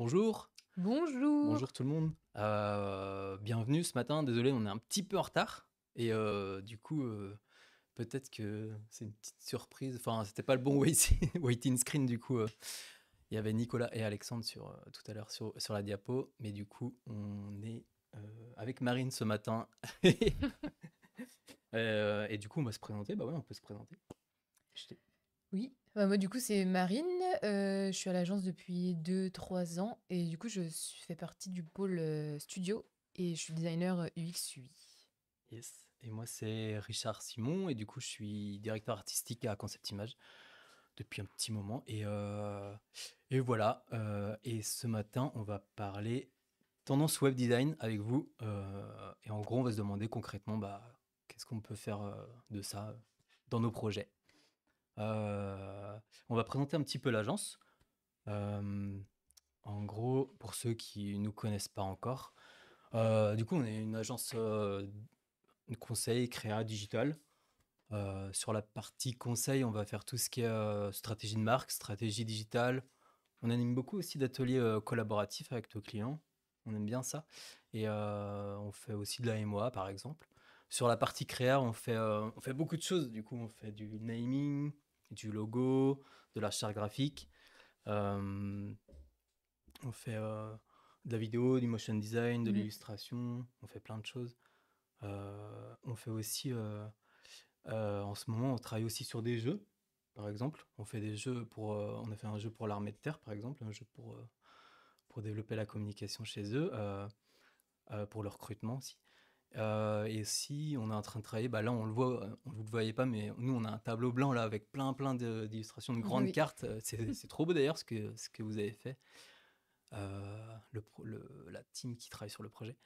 Bonjour. Bonjour. Bonjour tout le monde. Euh, bienvenue ce matin. Désolé, on est un petit peu en retard. Et euh, du coup, euh, peut-être que c'est une petite surprise. Enfin, c'était pas le bon waiting screen. Du coup, il y avait Nicolas et Alexandre sur, tout à l'heure sur, la diapo. Mais du coup, on est avec Marine ce matin. et, du coup, on va se présenter. Bah ouais, on peut se présenter. Oui, bah, moi, du coup, c'est Marine. Euh, je suis à l'agence depuis 2-3 ans et du coup, je fais partie du pôle euh, studio et je suis designer euh, UX Yes. Et moi, c'est Richard Simon, et du coup, je suis directeur artistique à Concept Image depuis un petit moment. Et, et voilà. et ce matin, on va parler tendance web design avec vous. et en gros, on va se demander concrètement, bah, qu'est-ce qu'on peut faire de ça dans nos projets. Euh, on va présenter un petit peu l'agence. Euh, en gros, pour ceux qui ne nous connaissent pas encore, euh, du coup, on est une agence conseil créa digital. sur la partie conseil, on va faire tout ce qui est stratégie de marque, stratégie digitale. On anime beaucoup aussi d'ateliers collaboratifs avec nos clients. On aime bien ça. Et on fait aussi de la MOA, par exemple sur la partie créa, on fait, on fait beaucoup de choses. Du coup, on fait du naming, du logo, de la charte graphique. Euh, on fait euh, de la vidéo, du motion design, de mhm. l'illustration, on fait plein de choses. Euh, on fait aussi, en ce moment, on travaille aussi sur des jeux, par exemple. On fait des jeux pour, on a fait un jeu pour l'armée de terre, par exemple, un jeu pour, pour développer la communication chez eux, pour le recrutement aussi. Euh, et si on est en train de travailler, bah là on le voit, on vous le voyez pas, mais nous on a un tableau blanc là avec plein plein d'illustrations de, grandes cartes. Euh, c'est trop beau d'ailleurs ce que, ce que vous avez fait. Euh, le, la team qui travaille sur le projet.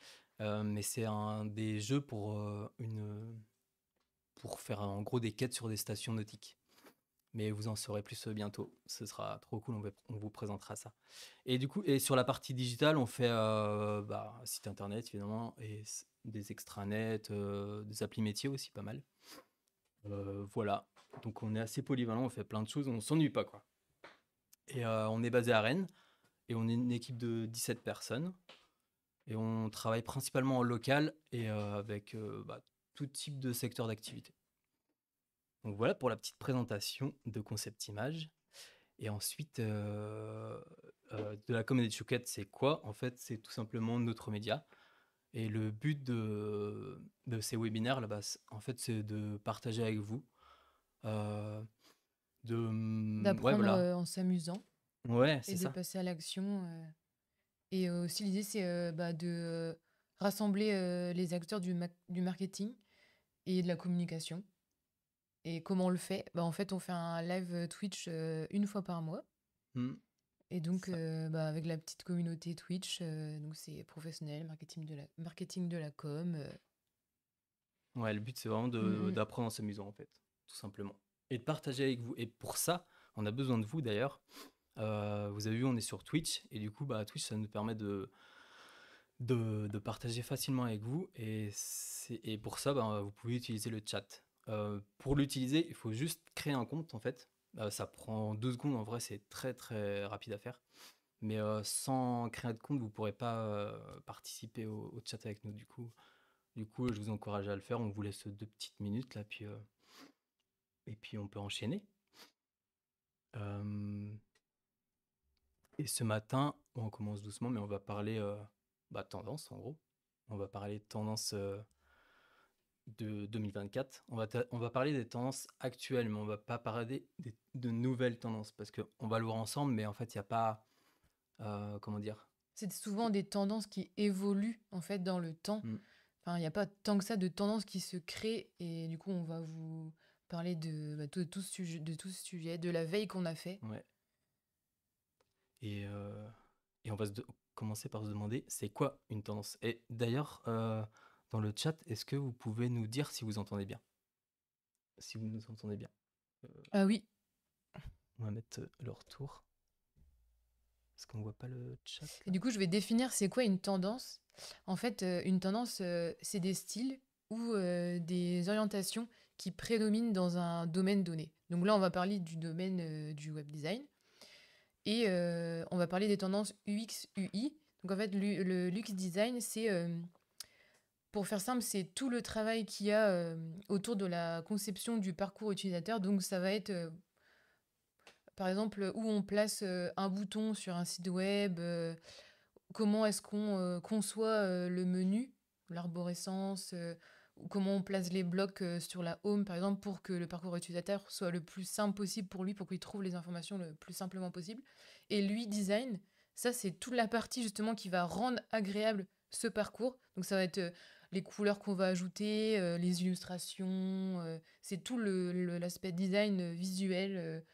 mais c'est un des jeux pour une pour faire en gros des quêtes sur des stations nautiques. Mais vous en saurez plus bientôt. Ce sera trop cool. On, on vous présentera ça. Et du coup, et sur la partie digitale, on fait bah, site internet évidemment et des extranets, euh, des applis métiers aussi pas mal. Euh, voilà, donc on est assez polyvalent, on fait plein de choses, on s'ennuie pas quoi. Et euh, on est basé à Rennes et on est une équipe de 17 personnes et on travaille principalement en local et avec bah, tout type de secteur d'activité. Donc voilà pour la petite présentation de Concept Image. Et ensuite, de la de Chouquette, c'est quoi En fait, c'est tout simplement notre média. Et le but de, ces webinaires, là-bas, en fait, c'est de partager avec vous. Euh, de D'apprendre euh, en s'amusant. Ouais, c'est ça. Et de passer à l'action. Euh. Et aussi, l'idée, c'est bah, de rassembler les acteurs du, du marketing et de la communication. Et comment on le fait bah, En fait, on fait un live Twitch une fois par mois. Mm. Et donc, euh, bah, avec la petite communauté Twitch, euh, donc c'est professionnel, marketing de la, marketing de la com. Euh. Ouais, le but, c'est vraiment mm, mm. d'apprendre en s'amusant, en fait, tout simplement. Et de partager avec vous. Et pour ça, on a besoin de vous, d'ailleurs. vous avez vu, on est sur Twitch. Et du coup, bah, Twitch, ça nous permet de, de, partager facilement avec vous. Et, pour ça, bah, vous pouvez utiliser le chat. pour l'utiliser, il faut juste créer un compte, en fait. Euh, ça prend deux secondes, en vrai, c'est très très rapide à faire. Mais euh, sans créer de compte, vous ne pourrez pas euh, participer au, chat avec nous, du coup. Du coup, je vous encourage à le faire. On vous laisse deux petites minutes, là, puis, et puis on peut enchaîner. Et ce matin, on commence doucement, mais on va parler bah, tendance, en gros. On va parler de tendance de 2024. On va, on va parler des tendances actuelles, mais on va pas parler de nouvelles tendances parce qu'on va le voir ensemble, mais en fait, il n'y a pas. Euh, comment dire C'est souvent des tendances qui évoluent en fait dans le temps. Mm. il n'y a pas tant que ça de tendances qui se créent et du coup, on va vous parler de, bah, tout, ce sujet, de tout ce sujet, de la veille qu'on a fait. Euh, et, on va commencer par se demander c'est quoi une tendance Et d'ailleurs. Euh, dans le chat, est-ce que vous pouvez nous dire si vous entendez bien Si vous nous entendez bien. Ah oui. On va mettre euh, le retour. Est-ce qu'on ne voit pas le chat. Et du coup, je vais définir c'est quoi une tendance. En fait, une tendance, c'est des styles ou des orientations qui prédominent dans un domaine donné. Donc là, on va parler du domaine du web design. Et on va parler des tendances UX, UI. Donc en fait, le, le UX design, c'est pour faire simple, c'est tout le travail qu'il y a euh, autour de la conception du parcours utilisateur. Donc ça va être, euh, par exemple, où on place euh, un bouton sur un site web, comment est-ce qu'on conçoit le menu, l'arborescence, comment on place les blocs sur la home, par exemple, pour que le parcours utilisateur soit le plus simple possible pour lui, pour qu'il trouve les informations le plus simplement possible. Et lui, design, ça, c'est toute la partie justement qui va rendre agréable ce parcours. Donc ça va être les couleurs qu'on va ajouter, euh, les illustrations. Euh, c'est tout l'aspect design euh, visuel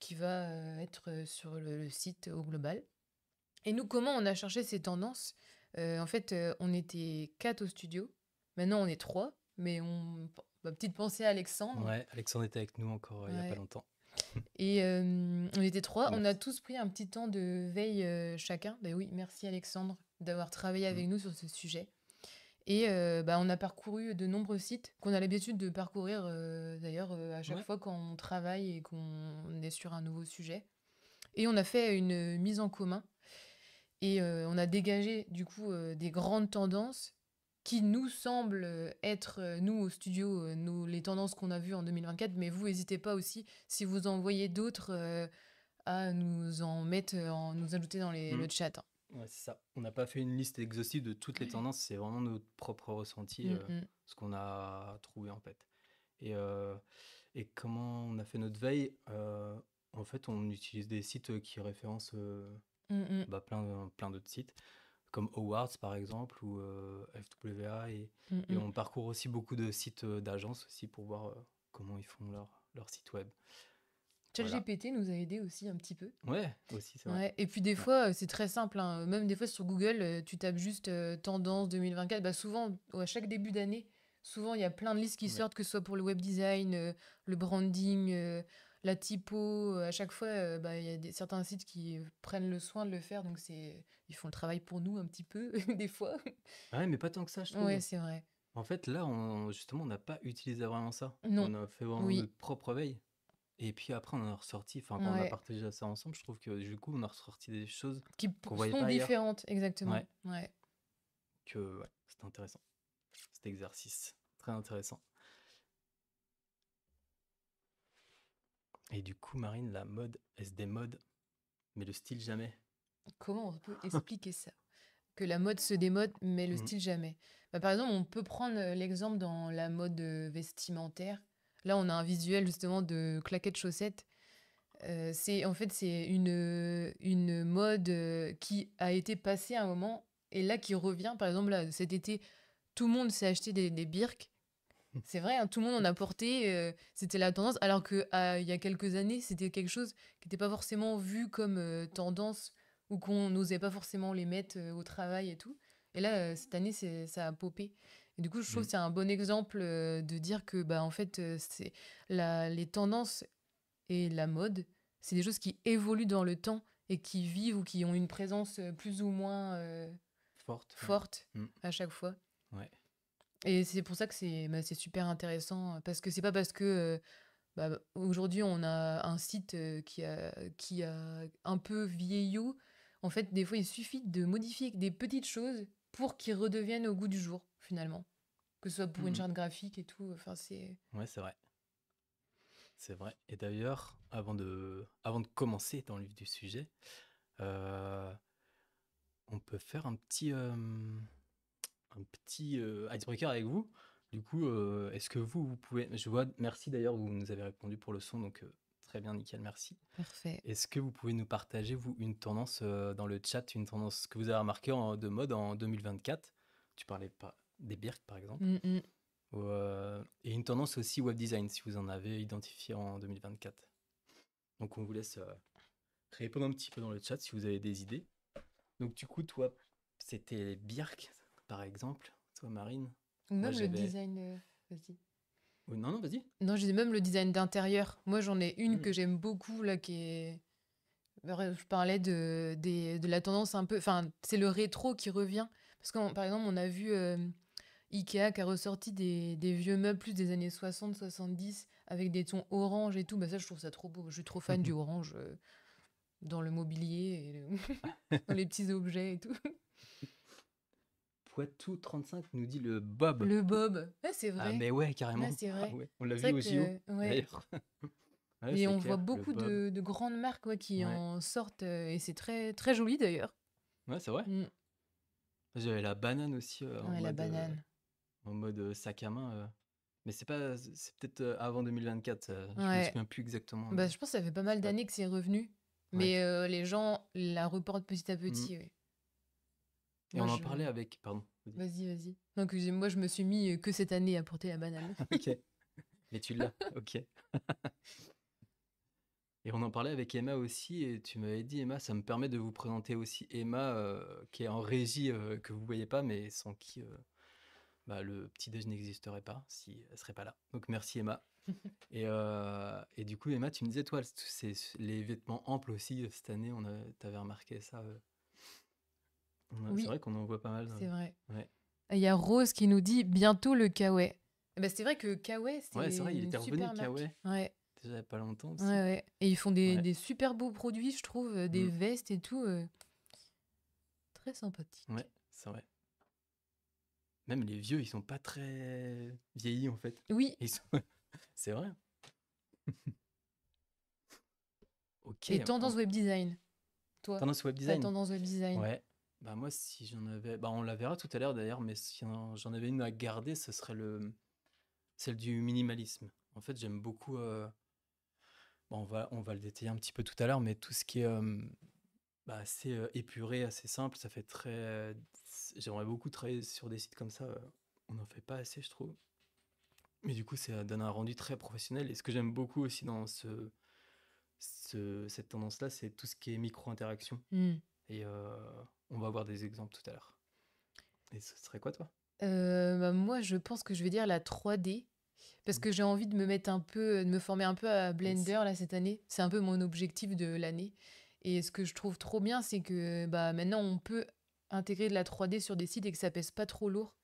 qui va être sur le, site au global. Et nous, comment on a cherché ces tendances En fait, on était quatre au studio. Maintenant, on est trois. Mais on, ma bah, petite pensée à Alexandre. Ouais, Alexandre était avec nous encore il n'y a pas longtemps. Et on était trois. On a tous pris un petit temps de veille chacun. Ben oui, merci Alexandre d'avoir travaillé mm. avec nous sur ce sujet. Et bah, on a parcouru de nombreux sites qu'on a l'habitude de parcourir d'ailleurs à chaque fois qu'on travaille et qu'on est sur un nouveau sujet. Et on a fait une mise en commun et on a dégagé du coup des grandes tendances qui nous semblent être, nous au studio, nous, les tendances qu'on a vues en 2024. Mais vous, n'hésitez pas aussi, si vous en voyez d'autres, à nous en mettre, en, nous ajouter dans les, mmh. le chat. Hein c'est ça. On n'a pas fait une liste exhaustive de toutes les tendances, c'est vraiment notre propre ressenti, mm, euh, mm. ce qu'on a trouvé en fait. Et, euh, et comment on a fait notre veille euh, En fait, on utilise des sites qui référencent mm, bah, plein, plein d'autres sites, comme Awards par exemple, ou FWA. Et, on parcourt aussi beaucoup de sites d'agences aussi pour voir comment ils font leur, leur site web. ChatGPT GPT nous a aidé aussi un petit peu. Ouais, aussi, c'est vrai. Ouais. Et puis des fois, euh, c'est très simple. Hein. Même des fois sur Google, euh, tu tapes juste euh, tendance 2024. Bah, souvent, à chaque début d'année, souvent, il y a plein de listes qui sortent, que ce soit pour le web design, le branding, la typo. À chaque fois, bah, il y a certains sites qui prennent le soin de le faire. Donc, c'est, ils font le travail pour nous un petit peu, des fois. Ah ouais, mais pas tant que ça, je trouve. Ouais, c'est vrai. En fait, là, on, justement, on n'a pas utilisé vraiment ça. Non. On a fait vraiment oui. notre propre veille. Et puis après, on en ressorti, enfin, quand on a partagé ça ensemble, je trouve que du coup, on a ressorti des choses qui sont différentes, exactement. Ouais. Que c'était intéressant. Cet exercice, très intéressant. Et du coup, Marine, la mode, est-ce des modes Mais le style jamais Comment on peut expliquer ça Que la mode se démode, mais le mmh style jamais. Bah, par exemple, on peut prendre euh, l'exemple dans la mode euh, vestimentaire Là, on a un visuel justement de claquettes chaussettes. Euh, c'est en fait c'est une une mode euh, qui a été passée à un moment et là qui revient par exemple là, cet été tout le monde s'est acheté des, birks c'est vrai hein, tout le monde en a porté euh, c'était la tendance alors que il y a quelques années c'était quelque chose qui n'était pas forcément vu comme tendance ou qu'on n'osait pas forcément les mettre au travail et tout et là cette année ça a popé et du coup, je trouve mmh. que c'est un bon exemple euh, de dire que, bah, en fait, euh, c'est les tendances et la mode, c'est des choses qui évoluent dans le temps et qui vivent ou qui ont une présence euh, plus ou moins forte, mmh. à chaque fois. Et c'est pour ça que c'est bah, super intéressant hein, parce que c'est pas parce que bah, aujourd'hui on a un site qui a, qui a un peu vieillot. En fait, des fois, il suffit de modifier des petites choses pour qu'ils redeviennent au goût du jour finalement. Que ce soit pour une hmm. charte graphique et tout. Enfin, c'est. Ouais, c'est vrai. C'est vrai. Et d'ailleurs, avant de, avant de commencer dans le livre du sujet, euh, on peut faire un petit, euh, un petit euh, icebreaker avec vous. Du coup, est-ce que vous, vous pouvez. Je vois, merci d'ailleurs, vous nous avez répondu pour le son, donc très bien, nickel, merci. Parfait. Est-ce que vous pouvez nous partager, vous, une tendance dans le chat, une tendance que vous avez remarquée de mode en 2024 Tu parlais pas des BIRC par exemple, mm, mm. Euh, et une tendance aussi web design si vous en avez identifié en 2024. Donc on vous laisse euh, répondre un petit peu dans le chat si vous avez des idées. Donc du coup, toi, c'était BIRC par exemple, toi Marine. Moi, le design, euh, vas-y. Oh, non, non, vas-y. Non, j'ai même le design d'intérieur. Moi, j'en ai une mm. que j'aime beaucoup, là, qui est. Bah, je parlais de, de la tendance un peu. Enfin, c'est le rétro qui revient. Parce que, par exemple, on a vu Ikea qui a ressorti des, vieux meubles plus des années 60-70 avec des tons orange et tout. Bah ça, je trouve ça trop beau. Je suis trop fan du mhm. orange euh, dans le mobilier, et dans les petits objets et tout. Poitou 35 nous dit le Bob. Le Bob, ah, c'est vrai. Ah, mais ouais, carrément. Ah, on l'a vu aussi, euh, d'ailleurs. et on voit beaucoup de, grandes marques qui en sortent euh, et c'est très très joli d'ailleurs. Ouais, c'est vrai. Mm. J'avais la banane aussi. la banane en mode sac à main. Mais c'est pas, c'est peut-être avant 2024. Je me souviens plus exactement. Bah, je pense que ça fait pas mal d'années que c'est revenu, mais les gens la reportent petit à mmh. petit. Et on en parlait avec, pardon. Vas-y, vas-y. Donc moi, je me suis mis que cette année à porter la banane. ok. Mais tu l'as. ok. et on en parlait avec Emma aussi, et tu m'avais dit, Emma, ça me permet de vous présenter aussi Emma, qui est en régie, que vous voyez pas, mais sans qui bah, le petit déj n'existerait pas si elle serait pas là. Donc merci Emma. et, euh, et, du coup Emma, tu me disais toi, c'est les vêtements amples aussi euh, cette année, on avais remarqué ça. Euh. C'est vrai qu'on en voit pas mal. Hein. C'est vrai. Ouais. Il y a Rose qui nous dit bientôt le kawaii. Bah, c'est vrai que Kawe c'est ouais, vrai, il était revenu kawaii. Ouais. Déjà pas longtemps. Ouais, et ils font des, des, super beaux produits, je trouve, des mm. vestes et tout. Très sympathique. Ouais, c'est vrai même les vieux, ils sont pas très vieillis en fait. Oui. C'est vrai. ok. Et tendance web design. Toi. Tendance web design. Tendance web design. Ouais. Bah moi, si j'en avais, bah, on la verra tout à l'heure d'ailleurs, mais si j'en avais une à garder, ce serait le celle du minimalisme. En fait, j'aime beaucoup. Euh, on va on va le détailler un petit peu tout à l'heure, mais tout ce qui est euh, bah, assez épuré, assez simple. Ça fait très. J'aimerais beaucoup travailler sur des sites comme ça. On n'en fait pas assez, je trouve. Mais du coup, ça donne un rendu très professionnel. Et ce que j'aime beaucoup aussi dans ce, ce- cette tendance-là, c'est tout ce qui est micro-interaction. Mmh. Et on va avoir des exemples tout à l'heure. Et ce serait quoi, toi euh, bah, moi, je pense que je vais dire la 3D. Parce mmh. que j'ai envie de me mettre un peu, de me former un peu à Blender là cette année. C'est un peu mon objectif de l'année. Et ce que je trouve trop bien, c'est que bah, maintenant, on peut intégrer de la 3D sur des sites et que ça pèse pas trop lourd.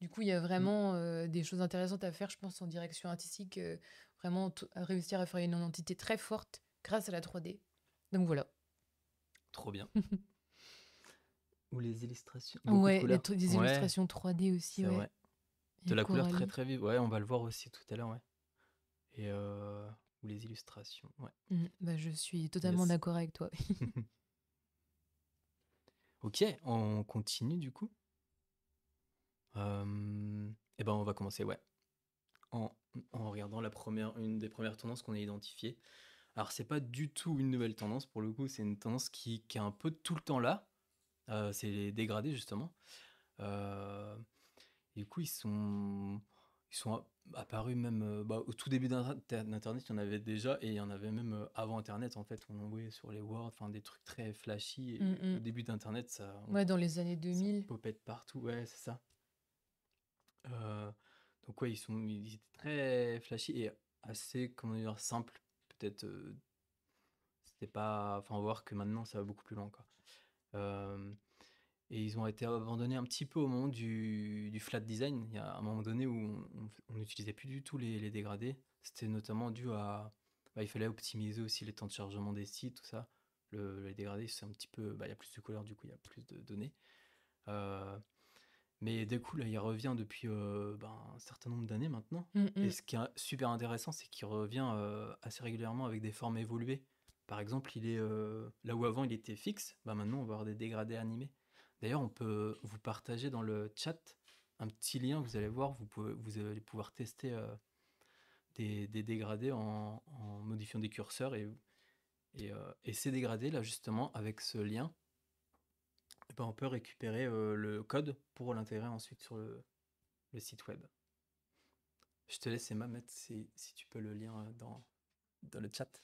Du coup, il y a mmh. vraiment euh, des choses intéressantes à faire, je pense, en direction artistique. Euh, vraiment réussir à faire une identité très forte grâce à la 3D. Donc voilà. Trop bien. Ou les illustrations. ouais, les des illustrations 3D aussi. Ouais. De la couleur très très vive. Ouais, on va le voir aussi tout à l'heure. Ouais. Et euh, ou les illustrations. Mmh, bah, je suis totalement d'accord avec toi. ok, on continue du coup. Euh, eh et ben on va commencer, ouais. En, regardant la première, une des premières tendances qu'on a identifiées. Alors c'est pas du tout une nouvelle tendance pour le coup, c'est une tendance qui, est un peu tout le temps là. Euh, c'est les dégradés justement. Euh, du coup ils sont, ils sont apparu même euh, bah, au tout début d'Internet, il y en avait déjà et il y en avait même euh, avant Internet en fait. On envoyait sur les Word, enfin des trucs très flashy. Mm, mm. Au début d'Internet, ça. ouais, dans les années 2000. popette partout, ouais, c'est ça. Euh, donc ouais, ils sont étaient très flashy et assez comment dire simple. Peut-être c'était pas. Enfin, voir que maintenant ça va beaucoup plus loin quoi et ils ont été abandonnés un petit peu au moment du, flat design. Il y a un moment donné où on n'utilisait plus du tout les, dégradés. C'était notamment dû à. Bah, il fallait optimiser aussi les temps de chargement des sites, tout ça. Le, les dégradés, c'est un petit peu. Bah, il y a plus de couleurs, du coup, il y a plus de données. Euh, mais du coup, là, il revient depuis euh, bah, un certain nombre d'années maintenant. Mm, mm. Et ce qui est super intéressant, c'est qu'il revient euh, assez régulièrement avec des formes évoluées. Par exemple, il est là où avant il était fixe, maintenant on va avoir des dégradés animés. D'ailleurs, on peut vous partager dans le chat un petit lien, vous allez voir, vous, pouvez, allez pouvoir tester euh, des, dégradés en, modifiant des curseurs. Euh, et, ces dégradés, là justement, avec ce lien, eh ben, on peut récupérer euh, le code pour l'intégrer ensuite sur le, site web. Je te laisse Emma mettre si, si tu peux le lien dans, dans le chat.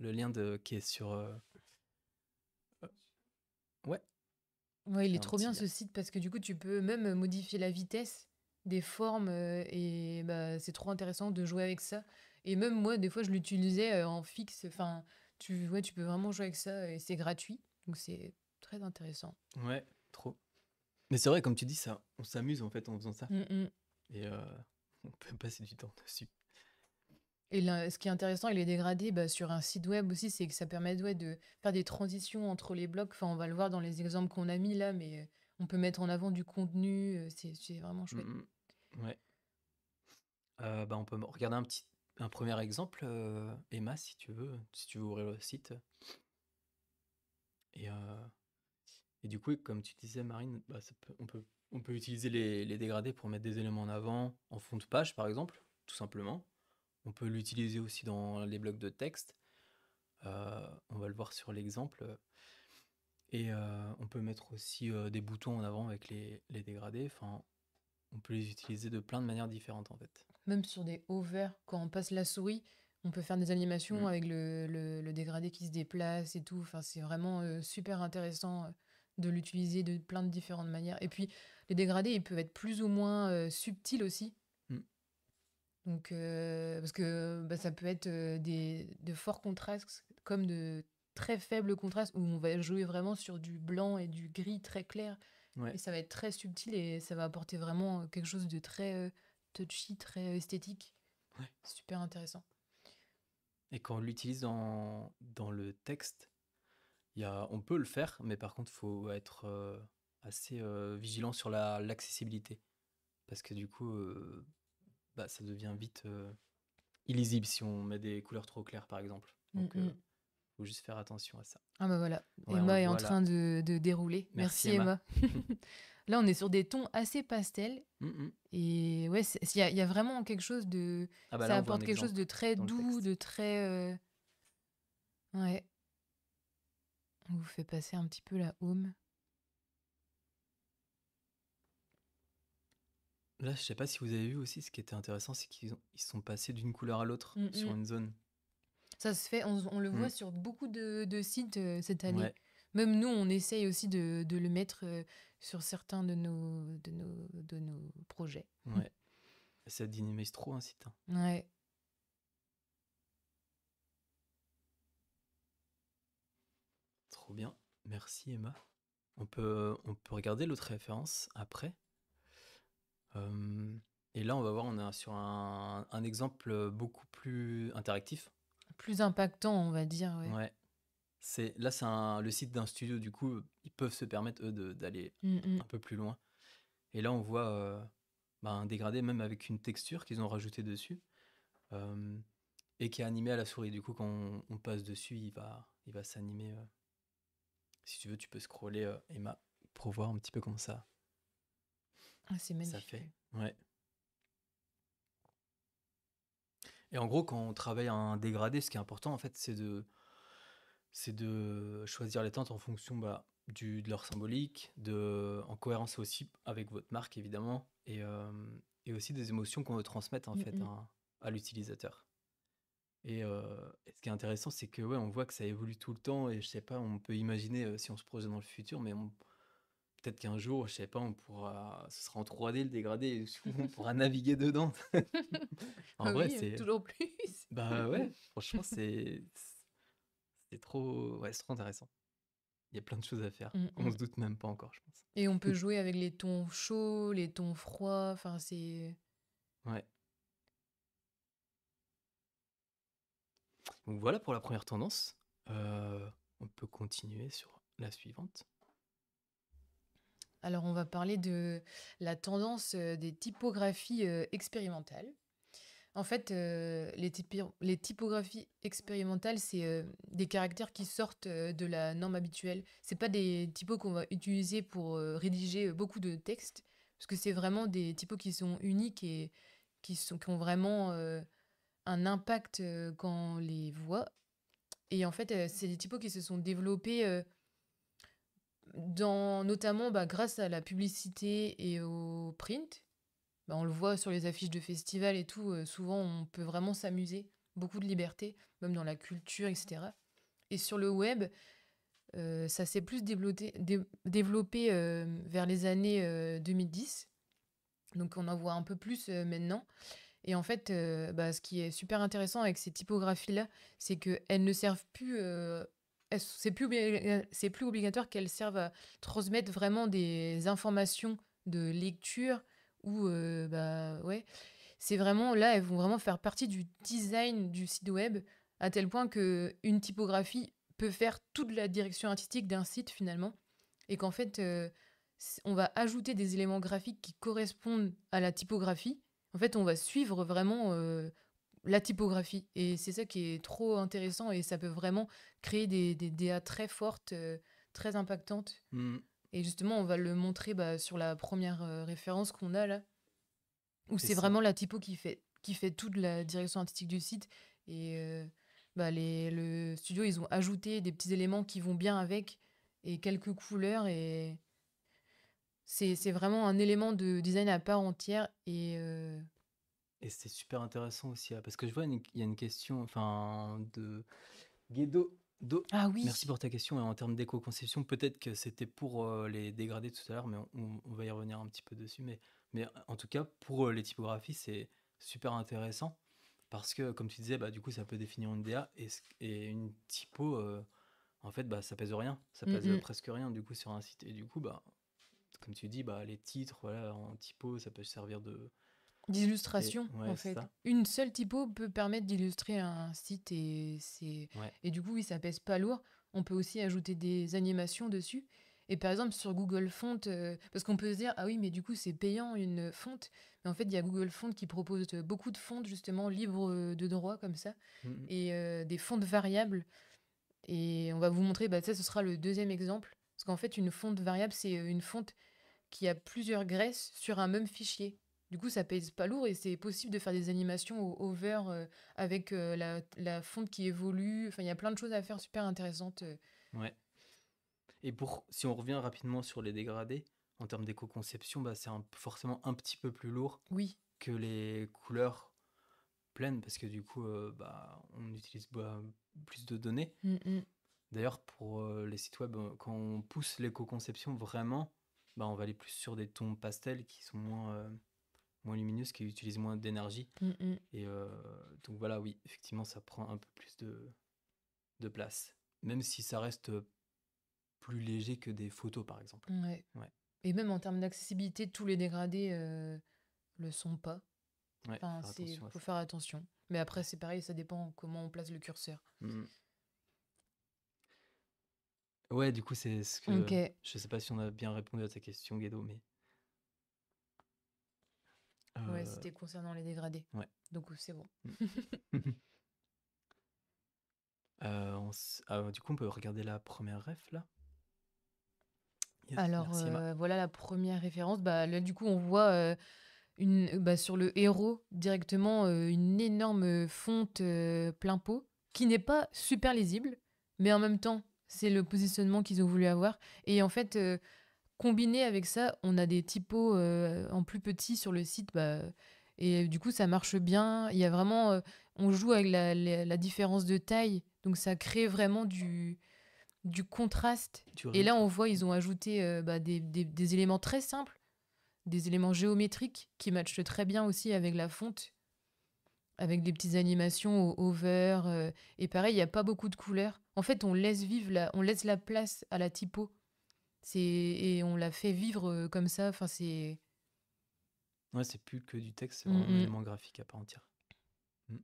Le lien de, qui est sur Ouais, il est trop bien ce site parce que du coup, tu peux même euh, modifier la vitesse des formes euh, et bah, c'est trop intéressant de jouer avec ça. Et même moi, des fois, je l'utilisais euh, en fixe. Enfin, tu, vois tu peux vraiment jouer avec ça et c'est gratuit. Donc, c'est très intéressant. Ouais, trop. Mais c'est vrai, comme tu dis, ça, on s'amuse en fait en faisant ça. Mmh, mmh. Et on peut passer du temps dessus. Et ce qui est intéressant, il les dégradés bah, sur un site web aussi, c'est que ça permet de faire des transitions entre les blocs. Enfin, on va le voir dans les exemples qu'on a mis là, mais euh, on peut mettre en avant du contenu. Euh, c'est, vraiment chouette. Mmh, mmh, ouais. Euh, bah, on peut regarder un petit un premier exemple, Emma, si tu veux, si tu veux ouvrir le site. Et, et du coup, comme tu disais, Marine, bah, on, peut, on peut utiliser les, les dégradés pour mettre des éléments en avant en fond de page, par exemple, tout simplement. On peut l'utiliser aussi dans les blocs de texte. Euh, on va le voir sur l'exemple. Et euh, on peut mettre aussi euh, des boutons en avant avec les, dégradés. Enfin, on peut les utiliser de plein de manières différentes en fait. Même sur des hauts verts, quand on passe la souris, on peut faire des animations mm. avec le, dégradé qui se déplace et tout. Enfin, c'est vraiment super intéressant de l'utiliser de plein de différentes manières. Et puis, les dégradés, ils peuvent être plus ou moins subtils aussi. Donc, euh, parce que bah, ça peut être euh, des, de forts contrastes comme de très faibles contrastes où on va jouer vraiment sur du blanc et du gris très clair. Et ça va être très subtil et ça va apporter vraiment euh, quelque chose de très touchy, très esthétique. Super intéressant. Et quand on l'utilise dans, dans le texte, y a, on peut le faire, mais par contre, il faut être assez vigilant sur l'accessibilité. Parce que du coup, bah, ça devient vite euh, illisible si on met des couleurs trop claires, par exemple. Mm, Donc, il euh, mm. faut juste faire attention à ça. Ah bah voilà, Emma est en train de, dérouler. Merci, Emma. là, on est sur des tons assez pastels. Mm, Et ouais, il y, a vraiment quelque chose de... Ah, bah, ça apporte quelque chose de très doux, de très... Euh, ouais. On vous fait passer un petit peu la home. Là, je ne sais pas si vous avez vu aussi, ce qui était intéressant, c'est qu'ils ont- sont passés d'une couleur à l'autre mm, sur mm. une zone. Ça se fait, on, le voit mm. sur beaucoup de, sites euh, cette année. Même nous, on essaye aussi de, le mettre euh, sur certains de nos, de nos, projets. ouais. Ça dynamise trop un site. Hein. Ouais. Trop bien. Merci Emma. On peut, on peut regarder l'autre référence après et là, on va voir, on est sur un, exemple beaucoup plus interactif. Plus impactant, on va dire. Ouais. C'est, là, c'est le site d'un studio, du coup, euh, ils peuvent se permettre, eux, d'aller mmh, mmh. un peu plus loin. Et là, on voit euh, bah, un dégradé, même avec une texture qu'ils ont rajoutée dessus, et qui est animé à la souris. Du coup, quand on, passe dessus, il va, il va s'animer. Euh. Si tu veux, tu peux scroller, Emma, pour voir un petit peu comment ça, ah, c'est Ça fait, ouais. Et en gros, quand on travaille un dégradé, ce qui est important, en fait, c'est de, c'est de choisir les teintes en fonction bah, du, de leur symbolique, de, en cohérence aussi avec votre marque, évidemment, et, euh, et aussi des émotions qu'on veut transmettre, en mm, fait, mm. Hein, à, l'utilisateur. Euh, et, ce qui est intéressant, c'est que, ouais, on voit que ça évolue tout le temps, et je sais pas, on peut imaginer euh, si on se projette dans le futur, mais on, peut-être qu'un jour, je sais pas, on pourra, ce sera en 3D le dégradé, on pourra naviguer dedans. en vrai, c'est toujours plus. bah ouais, franchement, c'est c'est trop, ouais, intéressant. Il y a plein de choses à faire. Mm, on ne mm. On se doute même pas encore, je pense. Et on peut jouer avec les tons chauds, les tons froids. Enfin, c'est. Ouais. Donc voilà pour la première tendance. Euh, on peut continuer sur la suivante. Alors on va parler de la tendance euh, des typographies euh, expérimentales. En fait, euh, les, typographies expérimentales, c'est des caractères qui sortent de la norme habituelle. C'est pas des typos qu'on va utiliser pour rédiger beaucoup de textes, parce que c'est vraiment des typos qui sont uniques et qui, sont, qui ont vraiment un impact quand on les voit. Et en fait, c'est des typos qui se sont développés dans, notamment bah, grâce à la publicité et au print. Bah, on le voit sur les affiches de festivals et tout, euh, souvent on peut vraiment s'amuser, beaucoup de liberté, même dans la culture, etc. Et sur le web, euh, ça s'est plus développé, développé euh, vers les années 2010. Donc on en voit un peu plus maintenant. Et en fait, bah, ce qui est super intéressant avec ces typographies-là, c'est qu'elles ne servent plus c'est plus, euh, euh, c'est plus obligatoire qu'elles servent à transmettre vraiment des informations de lecture ou euh, bah ouais c'est vraiment là elles vont vraiment faire partie du design du site web à tel point que une typographie peut faire toute la direction artistique d'un site finalement et qu'en fait on va ajouter des éléments graphiques qui correspondent à la typographie en fait on va suivre vraiment la typographie. Et c'est ça qui est trop intéressant et ça peut vraiment créer des, des DA très fortes, euh, très impactantes. Mmh. Et justement, on va le montrer bah, sur la première euh, référence qu'on a là, où c'est vraiment la typo qui fait, qui fait toute la direction artistique du site. Et euh, bah, les, le studio, ils ont ajouté des petits éléments qui vont bien avec et quelques couleurs. Et c'est vraiment un élément de design à part entière. Et et c'est super intéressant aussi, hein, parce que je vois, qu'il il y a une question enfin, de Guido Ah oui. Merci pour ta question. Et en termes d'éco-conception, peut-être que c'était pour euh, les dégradés tout à l'heure, mais on, va y revenir un petit peu dessus. Mais, mais en tout cas, pour euh, les typographies, c'est super intéressant parce que, comme tu disais, bah, du coup, ça peut définir une DA et, une typo, euh, en fait, bah, ça pèse rien. Ça mm, pèse mm. presque rien, du coup, sur un site. Et du coup, bah, comme tu dis, bah, les titres, voilà, en typo, ça peut servir de, d'illustration en fait. Une seule typo peut permettre d'illustrer un site et c'est et du coup oui ça pèse pas lourd. On peut aussi ajouter des animations dessus. Et par exemple sur Google Font, euh, parce qu'on peut se dire ah oui mais du coup c'est payant une fonte, mais en fait il y a Google Font qui propose beaucoup de fontes justement libres de droit comme ça mmh, mmh. et euh, des fontes variables. Et on va vous montrer, bah, ça ce sera le deuxième exemple, parce qu'en fait une fonte variable c'est euh, une fonte qui a plusieurs graisses sur un même fichier. Du coup, ça pèse pas lourd et c'est possible de faire des animations au over euh, avec euh, la, fonte qui évolue. Enfin, il y a plein de choses à faire super intéressantes. Euh. Ouais. Et pour, si on revient rapidement sur les dégradés, en termes d'éco-conception, bah, c'est forcément un petit peu plus lourd oui. que les couleurs pleines parce que du coup, bah, on utilise plus de données. Mm, mm. D'ailleurs, pour les sites web, quand on pousse l'éco-conception vraiment, bah, on va aller plus sur des tons pastels qui sont moins moins lumineuse, qui utilise moins d'énergie. Et euh, donc voilà, oui, effectivement, ça prend un peu plus de, place. Même si ça reste plus léger que des photos, par exemple. Et même en termes d'accessibilité, tous les dégradés ne euh, le sont pas. Il faut faire attention. Mais après, c'est pareil, ça dépend comment on place le curseur. Mm. Ouais, du coup, c'est ce que. Je sais pas si on a bien répondu à ta question, Guédo, mais. Ouais, euh, c'était concernant les dégradés. Donc euh, c'est bon. Mm. Euh, du coup, on peut regarder la première ref là. Alors voilà la première référence. Bah, là, du coup, on voit une, bah, sur le héros directement une énorme fonte plein pot qui n'est pas super lisible, mais en même temps, c'est le positionnement qu'ils ont voulu avoir. Et en fait, Combiné avec ça, on a des typos euh, en plus petit sur le site. Bah, et du coup, ça marche bien. Il y a vraiment, euh, on joue avec la, différence de taille. Donc ça crée vraiment du, contraste. Et là, on voit, ils ont ajouté euh, bah, des, éléments très simples, des éléments géométriques qui matchent très bien aussi avec la fonte, avec des petites animations au over. et pareil, il n'y a pas beaucoup de couleurs. En fait, on laisse vivre, la, on laisse la place à la typo et on l'a fait vivre euh, comme ça. Enfin, c'est. Ouais, c'est plus que du texte, c'est mmh, vraiment un mmh. élément graphique à part entière. Mmh.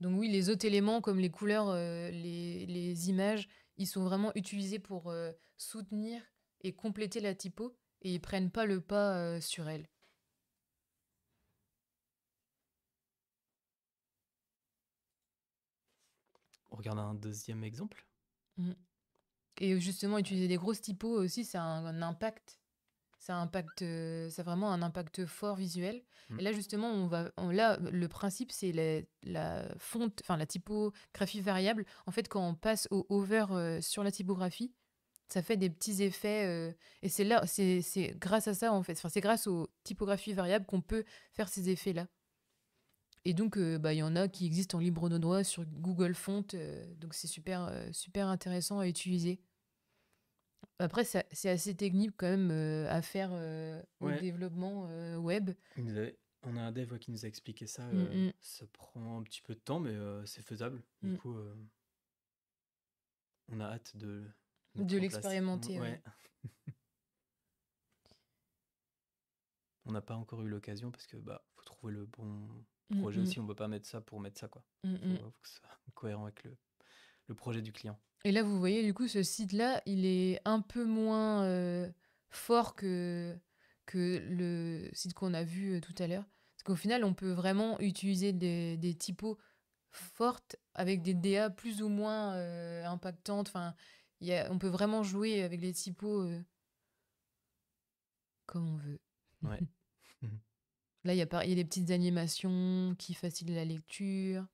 Donc oui, les autres éléments comme les couleurs, euh, les, images, ils sont vraiment utilisés pour euh, soutenir et compléter la typo et ils prennent pas le pas sur elle. On regarde un deuxième exemple. Et justement, utiliser des grosses typos aussi, ça a un, impact. Ça a euh, vraiment un impact fort visuel. Mmh. Et là, justement, on va, là, le principe, c'est la, fonte, enfin la typographie variable. En fait, quand on passe au over euh, sur la typographie, ça fait des petits effets. Euh, et c'est là, c'est grâce à ça, en fait, enfin, c'est grâce aux typographies variables qu'on peut faire ces effets-là. Et donc, euh, bah, il y en a qui existent en libre de droit sur Google Font. Euh, donc, c'est super, euh, super intéressant à utiliser. Après, c'est assez technique quand même à faire au développement web. On a un dev qui nous a expliqué ça. Mm, mm. Ça prend un petit peu de temps, mais c'est faisable. Du mm. coup, on a hâte de... De, l'expérimenter, on n'a pas encore eu l'occasion parce que bah faut trouver le bon Mmh, projet mmh. aussi. On ne peut pas mettre ça pour mettre ça. quoi. Il mmh, faut, que ce soit cohérent avec le, le, projet du client. Et là, vous voyez, du coup, ce site-là, il est un peu moins euh, fort que, que le site qu'on a vu euh, tout à l'heure. Parce qu'au final, on peut vraiment utiliser des, des, typos fortes avec des DA plus ou moins euh, impactantes. Enfin, y a, on peut vraiment jouer avec les typos comme on veut. Ouais. Là, il y, a, y des petites animations qui facilitent la lecture.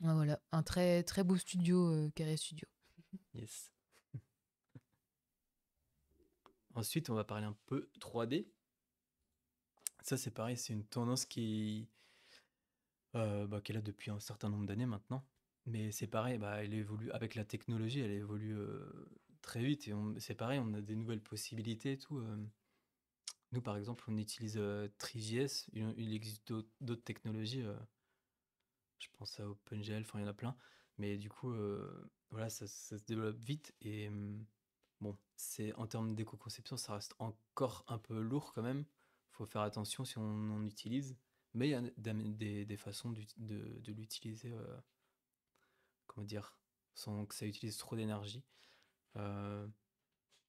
voilà, un très, très beau studio, euh, Carré Studio. Yes. Ensuite, on va parler un peu 3D. Ça, c'est pareil, c'est une tendance qui, euh, bah, qu'elle a depuis un certain nombre d'années maintenant. Mais c'est pareil, bah, elle évolue avec la technologie, elle évolue euh, très vite. Et c'est pareil, on a des nouvelles possibilités et tout. Euh. Nous, par exemple, on utilise euh, Il, existe d'autres technologies. Euh, je pense à OpenGL, enfin, il y en a plein. Mais du coup, euh, voilà, ça, se développe vite. Et hum, bon, c'est en termes d'éco-conception, ça reste encore un peu lourd quand même. Il faut faire attention si on en utilise. Mais il y a des, façons de, de l'utiliser, euh, comment dire, sans que ça utilise trop d'énergie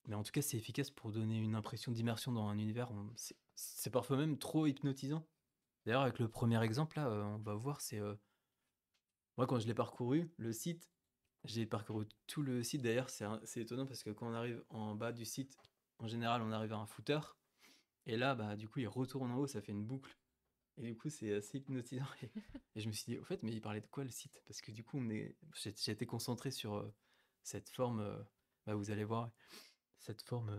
mais en tout cas, c'est efficace pour donner une impression d'immersion dans un univers. C'est parfois même trop hypnotisant. D'ailleurs, avec le premier exemple, là, euh, on va voir, c'est. Euh, moi, quand je l'ai parcouru, le site, j'ai parcouru tout le site. D'ailleurs, c'est étonnant parce que quand on arrive en bas du site, en général, on arrive à un footer. Et là, bah, du coup, il retourne en haut, ça fait une boucle. Et du coup, c'est assez hypnotisant. Et... je me suis dit, au fait, mais il parlait de quoi le site Parce que du coup, est... j'étais concentré sur euh, cette forme. Bah, vous allez voir cette forme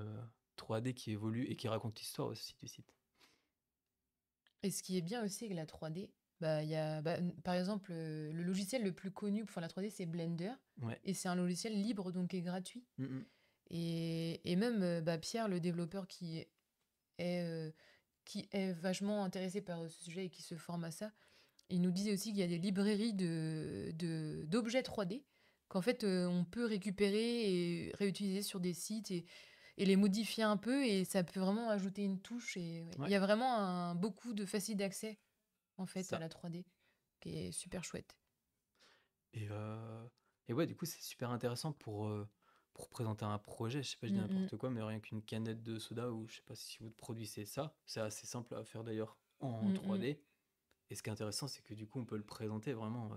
3D euh, qui évolue et qui raconte l'histoire aussi du site. Et ce qui est bien aussi avec la 3D, bah, y bah, par exemple, euh, le logiciel le plus connu pour la 3D, c'est Blender. Et c'est un logiciel libre, donc est gratuit. et, même euh, bah, Pierre, le développeur qui est, qui est vachement intéressé par ce sujet et qui se forme à ça, il nous disait aussi qu'il y a des librairies d'objets de, 3D qu'en fait on peut récupérer et réutiliser sur des sites et, les modifier un peu et ça peut vraiment ajouter une touche et il y a vraiment beaucoup de facile d'accès en fait à la 3D qui est super chouette. Et, et ouais du coup c'est super intéressant pour présenter un projet, je sais pas, je dis mmh, mmh. n'importe quoi, mais rien qu'une canette de soda ou je sais pas si vous produisez ça, c'est assez simple à faire d'ailleurs en 3D. Mmh, et ce qui est intéressant, c'est que du coup, on peut le présenter vraiment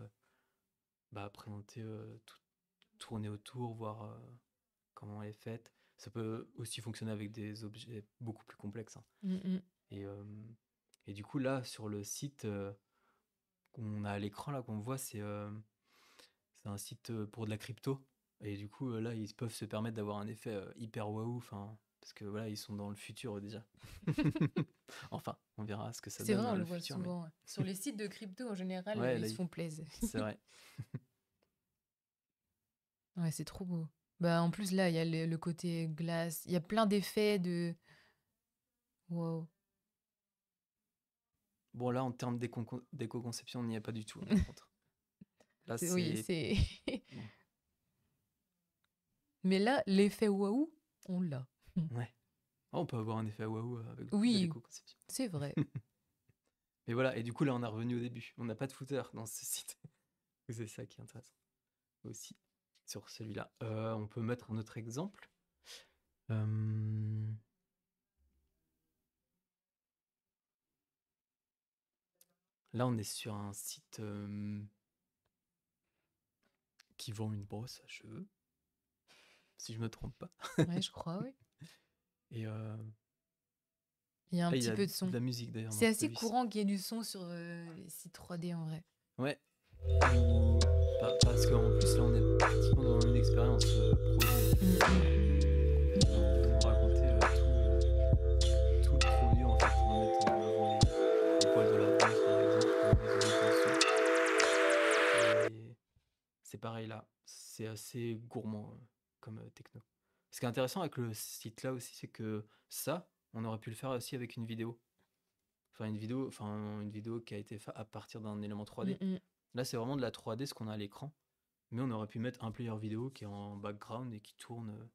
bah, présenter tout, tourner autour, voir comment elle est faite. Ça peut aussi fonctionner avec des objets beaucoup plus complexes. Hein. Mmh et, du coup, là, sur le site qu'on a à l'écran, là, qu'on voit, c'est c'est un site pour de la crypto. Et du coup, là, ils peuvent se permettre d'avoir un effet hyper waouh, parce que voilà, ils sont dans le futur déjà. enfin. On verra ce que ça donne. C'est vrai, on le, voit souvent. Sur les sites de crypto en général, ils se font plaisir. C'est vrai. ouais, c'est trop beau. Bah, en plus, là, il y a le, côté glace. Il y a plein d'effets de. Wow. Bon, là, en termes d'éco-conception, on n'y a pas du tout. Hein, par contre. Là, Oui, c'est. Mais là, l'effet waouh, on l'a. Ouais. Ah, on peut avoir un effet waouh avec oui, C'est vrai. Mais voilà, et du coup, là, on est revenu au début. On n'a pas de footer dans ce site. c'est ça qui est intéressant aussi sur celui-là. Euh, on peut mettre un autre exemple. Euh, là, on est sur un site euh, qui vend une brosse à cheveux, si je ne me trompe pas. Oui, je crois, oui. Et euh... il y a un petit peu de son. C'est assez courant qu'il y ait du son sur euh, les sites 3D en vrai. Ouais. Parce qu'en plus, là, on est pratiquement dans une expérience euh, mm. On euh, tout, le produit en fait, en mettant avant les, euh, poils de la bouche par exemple, C'est pareil là, c'est assez gourmand euh, comme techno. Ce qui est intéressant avec le site-là aussi, c'est que ça, on aurait pu le faire aussi avec une vidéo. Enfin, une vidéo, enfin, une vidéo qui a été faite à partir d'un élément 3D. Mmh, mmh. Là, c'est vraiment de la 3D, ce qu'on a à l'écran. Mais on aurait pu mettre un player vidéo qui est en background et qui tourne euh,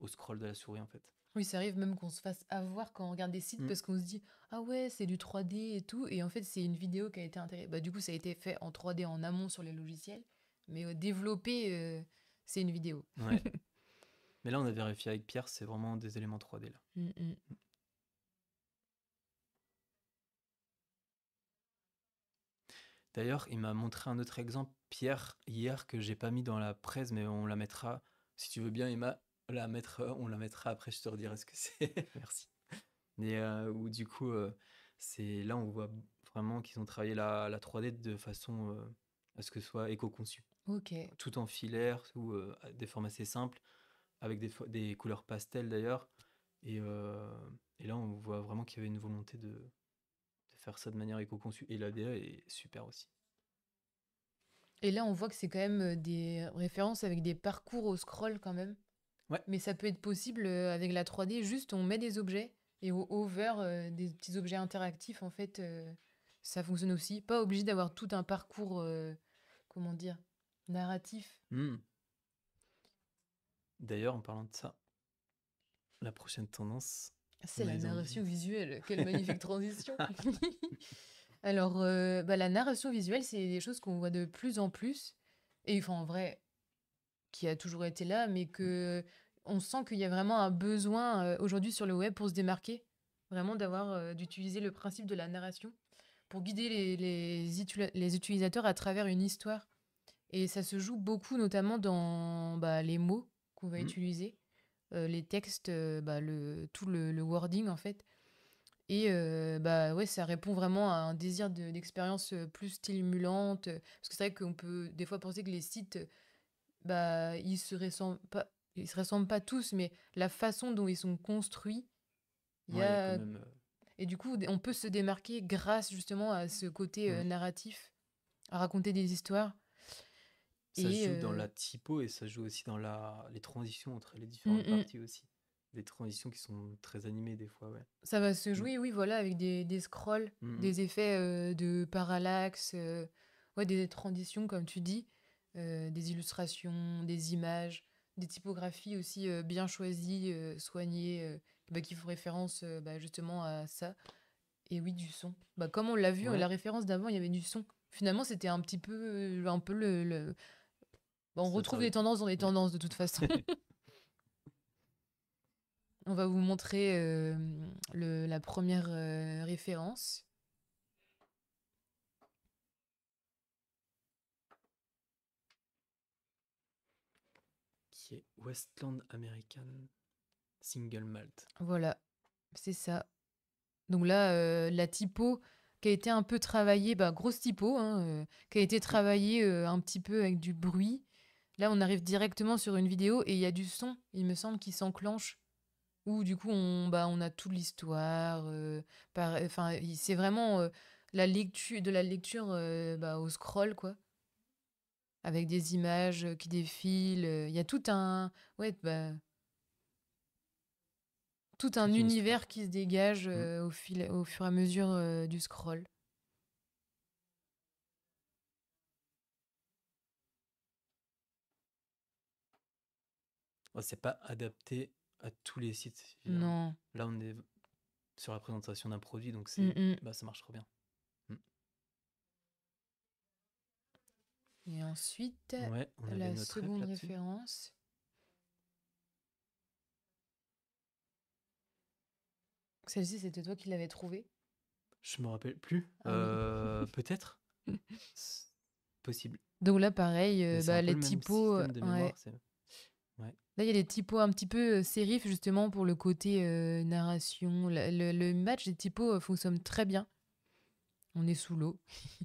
au scroll de la souris, en fait. Oui, ça arrive même qu'on se fasse avoir quand on regarde des sites mmh. parce qu'on se dit ah ouais, c'est du 3D et tout. Et en fait, c'est une vidéo qui a été bah, du coup, ça a été fait en 3D en amont sur les logiciels, mais développer, c'est une vidéo. Ouais. Mais là, on a vérifié avec Pierre, c'est vraiment des éléments 3D. Là. Mmh, mmh. D'ailleurs, il m'a montré un autre exemple, Pierre, hier, que j'ai pas mis dans la presse, mais on la mettra, si tu veux bien, Emma, la mettre, on la mettra après, je te redirai ce que c'est. Merci. Mais euh, du coup, euh, là, on voit vraiment qu'ils ont travaillé la, 3D de façon euh, à ce que ce soit éco-conçu. Tout en filaire, ou des formes assez simples avec des, des couleurs pastel d'ailleurs. Euh, et, là, on voit vraiment qu'il y avait une volonté de, faire ça de manière éco-conçue. Et l'ADA est super aussi. Et là, on voit que c'est quand même euh, des références avec des parcours au scroll quand même. Ouais. Mais ça peut être possible euh, avec la 3D, juste on met des objets et au over des petits objets interactifs, en fait, ça fonctionne aussi. Pas obligé d'avoir tout un parcours, comment dire, narratif. Mmh. D'ailleurs, en parlant de ça, la prochaine tendance. C'est la narration visuelle. Quelle magnifique transition. Alors, euh, bah, la narration visuelle, c'est des choses qu'on voit de plus en plus. Et enfin, en vrai, qui a toujours été là, mais que on sent qu'il y a vraiment un besoin euh, aujourd'hui sur le web pour se démarquer. Vraiment d'avoir, euh, d'utiliser le principe de la narration pour guider les, les, utilisateurs à travers une histoire. Et ça se joue beaucoup, notamment dans bah, les mots qu'on va mmh. utiliser, euh, les textes, euh, bah, le, tout le, wording en fait. Et euh, bah ouais, ça répond vraiment à un désir d'expérience plus stimulante. Parce que c'est vrai qu'on peut des fois penser que les sites, bah, ils se ressemblent pas, ils se ressemblent pas tous, mais la façon dont ils sont construits, il Et du coup, on peut se démarquer grâce justement à ce côté mmh. narratif, à raconter des histoires. Ça joue dans la typo et ça joue aussi dans la, les transitions entre les mmh, différentes mmh. parties aussi. Des transitions qui sont très animées des fois, ouais. Ça va se mmh. jouer, oui, voilà, avec des, des scrolls, des effets de parallaxe, ouais, des transitions, comme tu dis, des illustrations, des images des typographies aussi bien choisies, soignées, bah, qui font référence bah, justement à ça. Et oui, du son. Bah, comme on l'a vu, la référence d'avant, il y avait du son. Finalement, c'était un petit peu, un peu le, on retrouve les tendances dans les tendances de toute façon. on va vous montrer euh, la première euh, référence. Qui est Westland American Single Malt. Voilà, c'est ça. Donc là, euh, la typo qui a été un peu travaillée, bah, grosse typo, hein, qui a été travaillée un petit peu avec du bruit Là, on arrive directement sur une vidéo et il y a du son, il me semble, qui s'enclenche. ou du coup, on, bah, a toute l'histoire. Euh, c'est vraiment euh, la lecture, de la lecture euh, bah, au scroll, quoi. Avec des images qui défilent. Il y a tout un. Bah, tout un univers qui se dégage mm. au fur et à mesure du scroll. Oh, c'est pas adapté à tous les sites. Non. Là, on est sur la présentation d'un produit, donc mm, mm. bah, ça marche trop bien. Mm. Et ensuite, la seconde référence. Celle-ci, c'était toi qui l'avais trouvée Je me rappelle plus. Ah euh, peut-être. Possible. Donc là, pareil, euh, bah, les typos il y a des typos un petit peu euh, sérif, justement, pour le côté euh, narration. Le, match, des typos euh, fonctionne fonctionnent très bien. On est sous l'eau.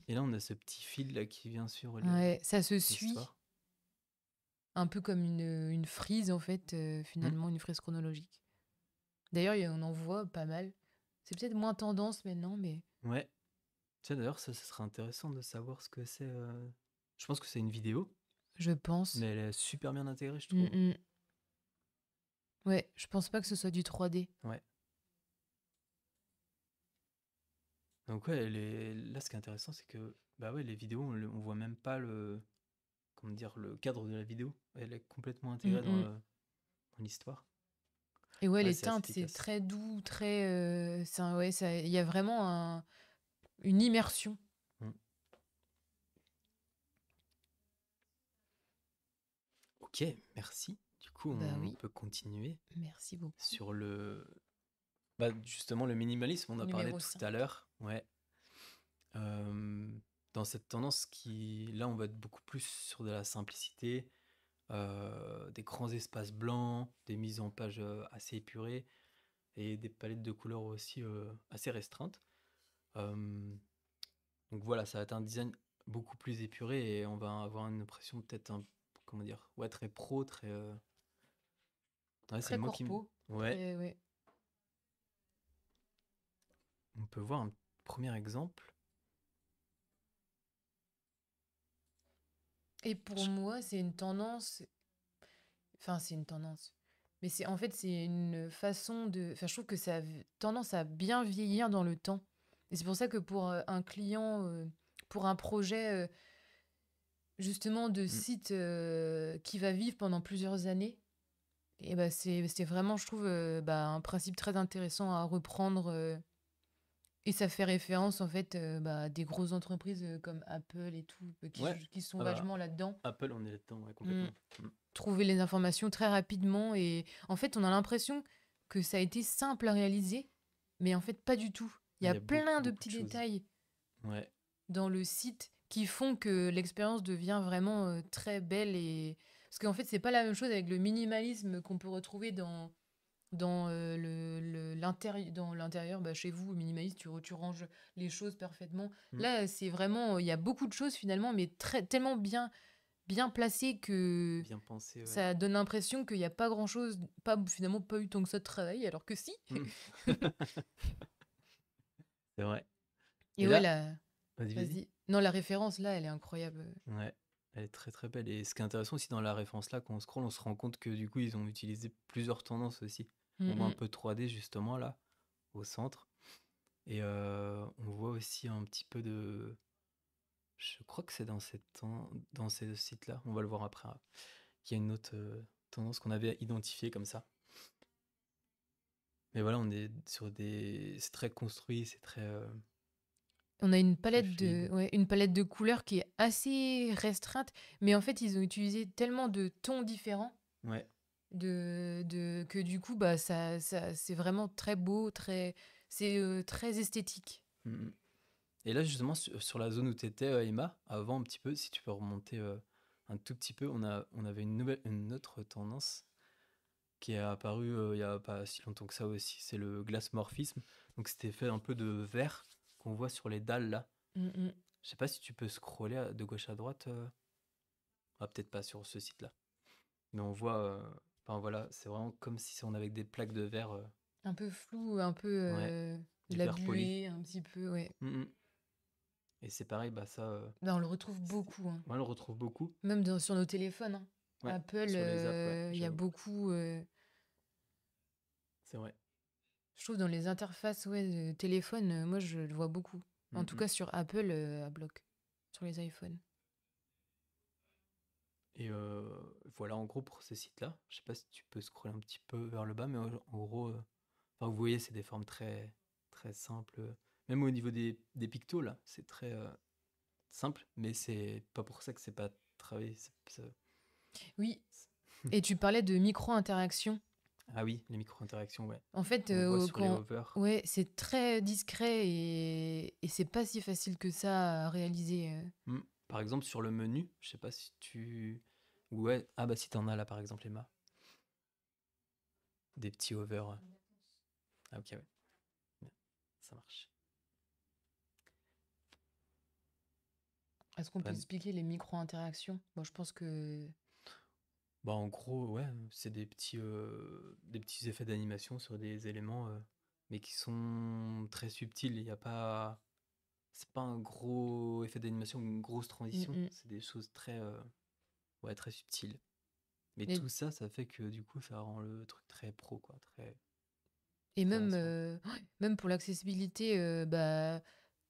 Et là, on a ce petit fil là qui vient sur ouais, ça se suit. Un peu comme une, frise, en fait, finalement, une frise chronologique. D'ailleurs, on en voit pas mal. C'est peut-être moins tendance maintenant, mais. Ouais. d'ailleurs, ça, serait intéressant de savoir ce que c'est. Je pense que c'est une vidéo. Je pense. Mais elle est super bien intégrée, je mm, trouve. Mm. Ouais, je pense pas que ce soit du 3D. Ouais. Donc ouais, là ce qui est intéressant c'est que bah ouais, les vidéos on, voit même pas le comment dire le cadre de la vidéo, elle est complètement intégrée mm, mm. dans l'histoire. Et ouais, les teintes c'est très doux, très euh, ouais, ça il y a vraiment une immersion. Mm. Ok, merci. Bah on, peut continuer. Merci beaucoup. Sur le. Bah, justement, le minimalisme, on a parlé tout à l'heure. Ouais. dans cette tendance qui. Là, on va être beaucoup plus sur de la simplicité, des grands espaces blancs, des mises en page assez épurées et des palettes de couleurs aussi assez restreintes. donc voilà, ça va être un design beaucoup plus épuré et on va avoir une impression peut-être un comment dire ouais très pro très c'est qui. Ouais. On peut voir un premier exemple. Et pour moi, c'est une tendance. Enfin, c'est une tendance. Mais c'est en fait, c'est une façon de. Enfin, je trouve que ça a tendance à bien vieillir dans le temps. Et c'est pour ça que pour euh, un client, euh, pour un projet, euh, justement, de mm. site qui va vivre pendant plusieurs années, et bah, c'est vraiment, je trouve, euh, bah, un principe très intéressant à reprendre. Euh, et ça fait référence, en fait, euh, bah, à des grosses entreprises comme Apple et tout, qui, sont ah bah, vachement là-dedans. Apple, on est là-dedans, mmh. complètement. Mmh. Trouver les informations très rapidement. Et en fait, on a l'impression que ça a été simple à réaliser, mais en fait, pas du tout. Il y, a, plein de petits détails dans le site qui font que l'expérience devient vraiment très belle et parce qu'en fait, c'est pas la même chose avec le minimalisme qu'on peut retrouver dans dans euh, le, l'intérieur dans l'intérieur bah, chez vous minimaliste tu, tu ranges les choses parfaitement mm. là c'est vraiment il y a beaucoup de choses finalement mais très tellement bien bien placé que ça donne l'impression qu'il n'y a pas grand chose pas finalement pas eu tant que ça de travail alors que si mm. c'est vrai et, voilà vas-y, vas-y. non la référence là elle est incroyable ouais elle est très très belle. Et ce qui est intéressant aussi dans la référence là, quand on scroll, on se rend compte que du coup, ils ont utilisé plusieurs tendances aussi. On voit un peu 3D justement là, au centre. Et euh, on voit aussi un petit peu de. Je crois que c'est dans, ces dans là on va le voir après, hein. Il y a une autre euh, tendance qu'on avait identifiée comme ça. Mais voilà, on est sur des. C'est très construit, c'est très. Euh, on a une palette, de, une palette de couleurs qui est assez restreinte, mais en fait, ils ont utilisé tellement de tons différents de, que du coup, bah, ça, ça c'est vraiment très beau, très, c'est euh, très esthétique. Mmh, mmh. Et là, justement, euh, sur, la zone où tu étais, euh, Emma, avant un petit peu, si tu peux remonter un tout petit peu, on, a, on avait une, nouvelle, une autre tendance qui est apparue il n'y a pas si longtemps que ça aussi, c'est le glasmorphisme Donc, c'était fait un peu de vert on voit sur les dalles là. Hum, hum. Je sais pas si tu peux scroller de gauche à droite. Euh. Ah, peut-être pas sur ce site là. Mais on voit. Euh, enfin voilà, c'est vraiment comme si on avait des plaques de verre. Euh. Un peu flou, un peu. la un petit peu, ouais. Hum, Et c'est pareil, bah ça. Bah, on le retrouve beaucoup. Hein. on le retrouve beaucoup. Même sur nos téléphones. Hein. Apple, il y a beaucoup. C'est vrai je trouve dans les interfaces ouais, de téléphone, euh, moi je le vois beaucoup. En tout mmh cas sur Apple euh, à bloc, sur les iPhones. Et euh, voilà en gros pour ces sites là Je sais pas si tu peux scroller un petit peu vers le bas, mais en gros, enfin, vous voyez, c'est des formes très, très simples. Même au niveau des, pictos, là, c'est très simple, mais c'est pas pour ça que c'est pas travaillé. Oui. Et tu parlais de micro-interaction. Ah oui, les micro-interactions, ouais. En fait, euh, ouais, c'est très discret et, et c'est pas si facile que ça à réaliser. Euh. Hmm. Par exemple, sur le menu, je sais pas si tu. Ouais, ah bah si t'en as là, par exemple, Emma. Des petits over. Ah ok, ouais. Ça marche. Est-ce qu'on peut expliquer les micro-interactions bon, Je pense que bah, en gros, ouais, c'est des petits, des petits effets d'animation sur des éléments, mais qui sont très subtils. Il y a pas c'est pas un gros effet d'animation une grosse mmh transition. C'est des choses très, ouais, très subtiles. Mais tout ça, ça fait que du coup, ça rend le truc très pro, quoi, très Et même, oh, même pour l'accessibilité, bah,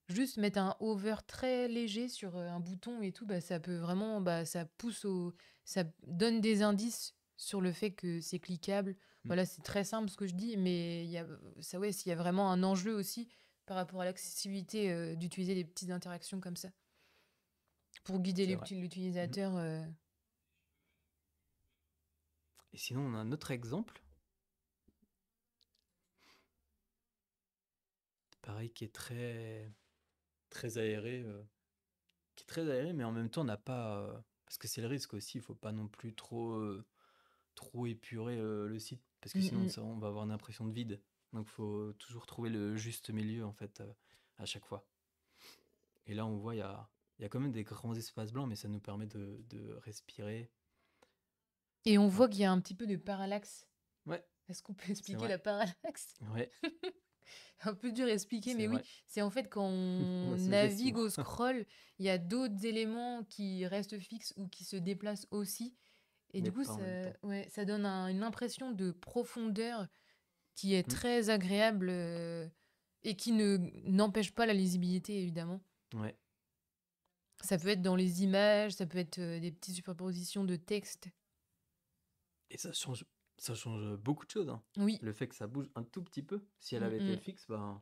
juste mettre un hover très léger sur, un bouton et tout, bah, ça peut vraiment, bah, ça pousse au ça donne des indices sur le fait que c'est cliquable. Mmh. Voilà, c'est très simple ce que je dis, mais il ça, ouais, s'il y a vraiment un enjeu aussi par rapport à l'accessibilité euh, d'utiliser des petites interactions comme ça pour guider mmh. l'utilisateur. Euh. Et sinon, on a un autre exemple. Pareil, qui est très, très aéré. Euh, qui est très aéré, mais en même temps, on n'a pas parce que c'est le risque aussi, il faut pas non plus trop, trop épurer le site, parce que mmh, sinon mmh. ça, on va avoir une impression de vide. Donc il faut toujours trouver le juste milieu en fait à chaque fois. Et là on voit, il y a, y a, quand même des grands espaces blancs, mais ça nous permet de, respirer. Et on voit qu'il y a un petit peu de parallaxe. Ouais. Est-ce qu'on peut expliquer la parallaxe un peu dur à expliquer, mais oui, c'est en fait quand on navigue au scroll, il y a d'autres éléments qui restent fixes ou qui se déplacent aussi. Et du coup, ça, ouais, ça donne une impression de profondeur qui est mmh. très agréable euh, et qui ne n'empêche pas la lisibilité, évidemment. Ouais. Ça peut être dans les images, ça peut être euh, des petites superpositions de textes. Et ça change ça change euh, beaucoup de choses. Hein. Oui. Le fait que ça bouge un tout petit peu. Si elle mm, avait été mm. fixe, ben,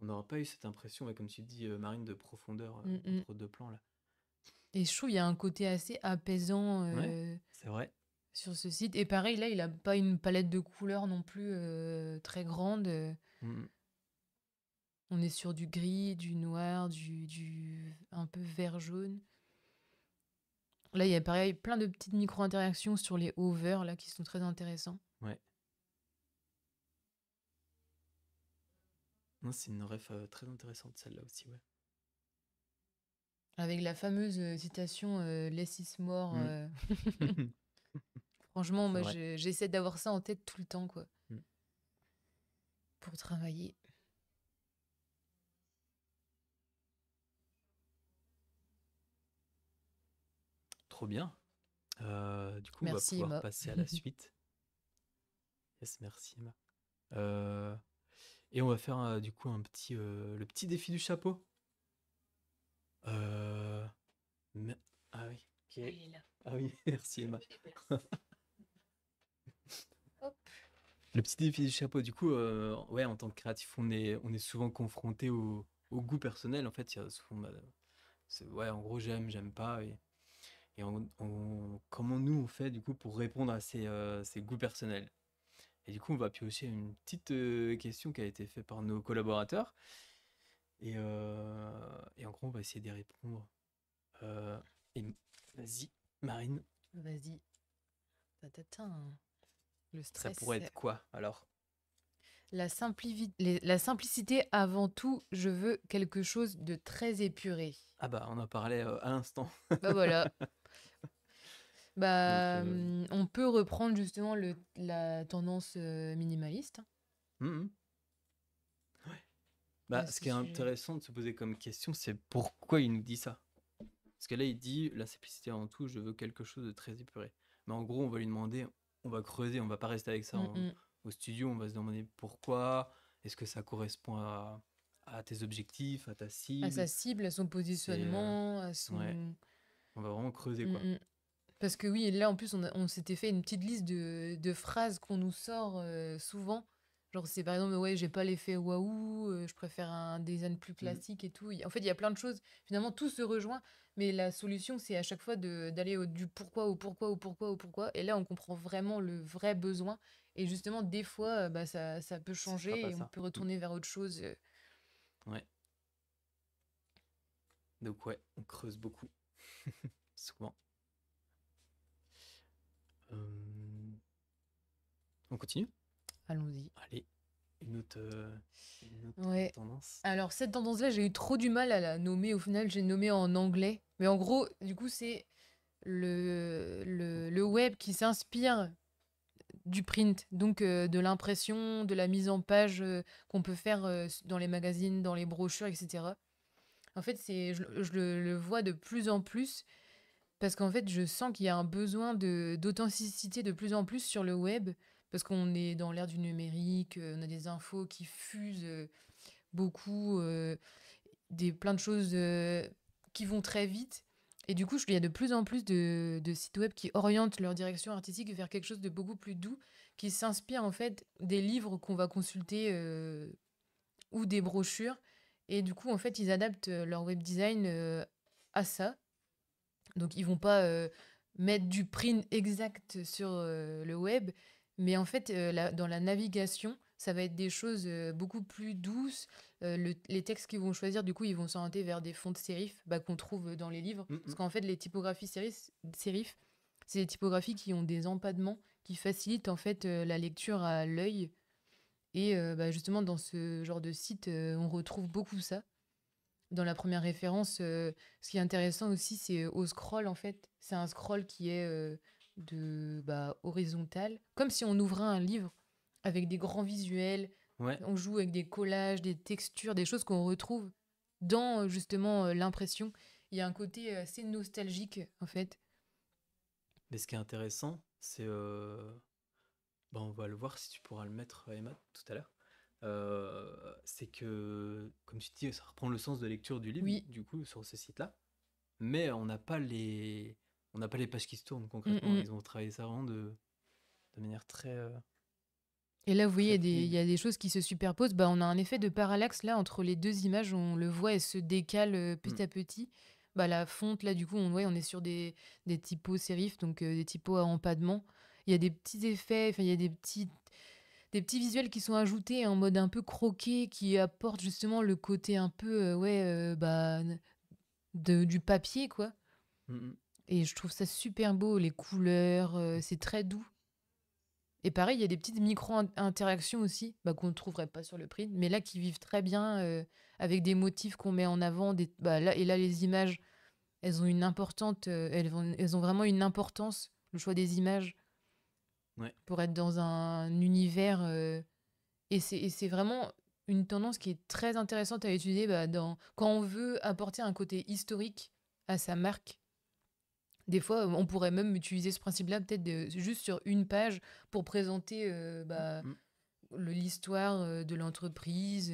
on n'aurait pas eu cette impression, comme tu dis, euh, Marine, de profondeur euh, mm, entre deux plans. là. Et chou, il y a un côté assez apaisant. c'est vrai. Sur ce site. Et pareil, là, il n'a pas une palette de couleurs non plus très grande. On est sur du gris, du noir, du, du un peu vert-jaune. Là, il y a pareil plein de petites micro-interactions sur les over là qui sont très intéressants. Ouais. Non, c'est une ref euh, très intéressante celle-là aussi, Avec la fameuse euh, citation laisse six morts Franchement, moi, j'essaie d'avoir ça en tête tout le temps, quoi. Mm. Pour travailler. trop bien. Euh, du coup, on va pouvoir passer à la suite. merci Emma. Euh, et on va faire euh, du coup un petit, le petit défi du chapeau. oui. merci Emma. Le petit défi du chapeau, du coup, ouais, en tant que créatif, on est, on est souvent confronté au, goût personnel. En fait, il y a souvent, bah, ouais, en gros, j'aime, j'aime pas. Et et on, comment nous on fait du coup pour répondre à ces, euh, goûts personnels. Et du coup, on va piocher une petite euh, question qui a été faite par nos collaborateurs. Et, euh, en gros, on va essayer d'y répondre. vas-y, Marine. Vas-y. Le stress. Ça pourrait être quoi alors la, simplicité avant tout, je veux quelque chose de très épuré. Ah bah, on en parlait à l'instant. Bah voilà, Bah, euh, hum, on peut reprendre justement le, la tendance euh, minimaliste. Hum, hum. Bah, ce qui est intéressant de se poser comme question, c'est pourquoi il nous dit ça. Parce que là, il dit la simplicité avant tout, je veux quelque chose de très épuré. Mais en gros, on va lui demander, on va creuser, on va pas rester avec ça hein. au studio, on va se demander pourquoi, est-ce que ça correspond à, tes objectifs, à ta cible. À sa cible, à son euh, positionnement, à son... On va vraiment creuser, quoi. Parce que oui, là en plus, on, s'était fait une petite liste de, phrases qu'on nous sort euh, souvent. Genre, c'est par exemple, ouais, j'ai pas l'effet waouh, euh, je préfère un design plus mmh. classique et tout. En fait, il y a plein de choses. Finalement, tout se rejoint, mais la solution, c'est à chaque fois d'aller au- du pourquoi au pourquoi au pourquoi au pourquoi. Et là, on comprend vraiment le vrai besoin. Et justement, des fois, euh, bah, ça, ça peut changer et on peut retourner mmh. vers autre chose. Ouais. Donc ouais, on creuse beaucoup. Souvent. Euh, on continue Allons-y. Allez, une autre, euh, tendance. Alors, cette tendance-là, j'ai eu trop du mal à la nommer. Au final, j'ai nommé en anglais. Mais en gros, du coup, c'est le, le, le web qui s'inspire du print, donc euh, de l'impression, de la mise en page qu'on peut faire dans les magazines, dans les brochures, etc. En fait, c'est, je, le vois de plus en plus. Parce qu'en fait, je sens qu'il y a un besoin d'authenticité de plus en plus sur le web, parce qu'on est dans l'ère du numérique, euh, on a des infos qui fusent euh, beaucoup, euh, des, plein de choses qui vont très vite. Et du coup, il y a de plus en plus de, sites web qui orientent leur direction artistique vers quelque chose de beaucoup plus doux, qui s'inspire en fait des livres qu'on va consulter ou des brochures. Et du coup, en fait, ils adaptent leur web design à ça donc ils vont pas euh, mettre du print exact sur euh, le web, mais en fait euh, dans la navigation, ça va être des choses beaucoup plus douces. les textes qu'ils vont choisir, du coup, ils vont s'orienter vers des fonds de sérif bah, qu'on trouve dans les livres, parce qu'en fait les typographies sérif, c'est des typographies qui ont des empadements qui facilitent en fait la lecture à l'œil. Et bah, justement dans ce genre de site, on retrouve beaucoup ça dans la première référence, euh, ce qui est intéressant aussi, c'est euh, au scroll, en fait. C'est un scroll qui est euh, de bah, horizontal, comme si on ouvrait un livre avec des grands visuels. On joue avec des collages, des textures, des choses qu'on retrouve dans justement l'impression. Il y a un côté assez nostalgique, en fait. Mais ce qui est intéressant, c'est. Bah, on va le voir si tu pourras le mettre, Emma, tout à l'heure. Euh, c'est que, comme tu dis, ça reprend le sens de lecture du livre, du coup, sur ce site-là. Mais on n'a pas les on n'a pas les pages qui se tournent concrètement. Mm, mm. Ils ont travaillé ça vraiment de, de manière très. Euh, et là, vous voyez, il y a des choses qui se superposent. Bah, on a un effet de parallaxe là entre les deux images. On le voit, elle se décale euh, petit mm. à petit. Bah, la fonte, là, du coup, on, voit on est sur des, des typos sérifs, donc des typos à empadement. Il y a des petits effets, il y a des petits des petits visuels qui sont ajoutés en mode un peu croqué, qui apportent justement le côté un peu, euh, ouais, euh, bah, du papier, quoi. Mmh, mmh. Et je trouve ça super beau, les couleurs, euh, c'est très doux. Et pareil, il y a des petites micro-interactions aussi, bah, qu'on ne trouverait pas sur le print, mais là qui vivent très bien avec des motifs qu'on met en avant. Des, bah, et là, les images, elles ont une importante, elles ont vraiment une importance, le choix des images pour être dans un univers. Euh, et c'est vraiment une tendance qui est très intéressante à étudier bah, dans, quand on veut apporter un côté historique à sa marque. Des fois, on pourrait même utiliser ce principe-là, peut-être juste sur une page, pour présenter euh, bah, mm. l'histoire euh, de l'entreprise.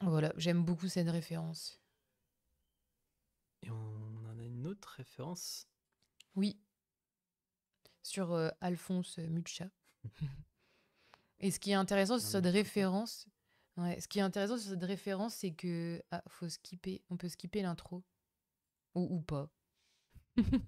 Voilà, j'aime beaucoup cette référence. Et on référence Oui. Sur euh, Alphonse Mucha. Et ce qui est intéressant sur cette référence, ce qui est intéressant sur cette référence, c'est que ah, faut skipper, on peut skipper l'intro ou, ou pas.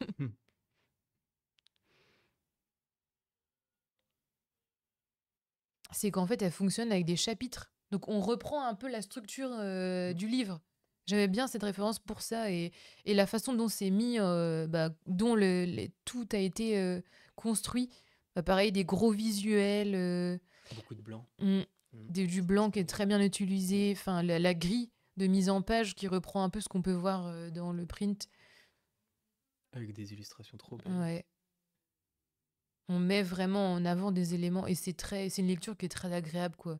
c'est qu'en fait, elle fonctionne avec des chapitres. Donc on reprend un peu la structure euh, mm. du livre. J'avais bien cette référence pour ça et, et la façon dont c'est mis, euh, bah, dont le, tout a été euh, construit. Bah, pareil, des gros visuels. Euh, Beaucoup de blanc. Mmh, mmh. du blanc qui est très bien utilisé. Enfin, la, grille de mise en page qui reprend un peu ce qu'on peut voir dans le print. Avec des illustrations trop belles. On met vraiment en avant des éléments et c'est très, c'est une lecture qui est très agréable quoi.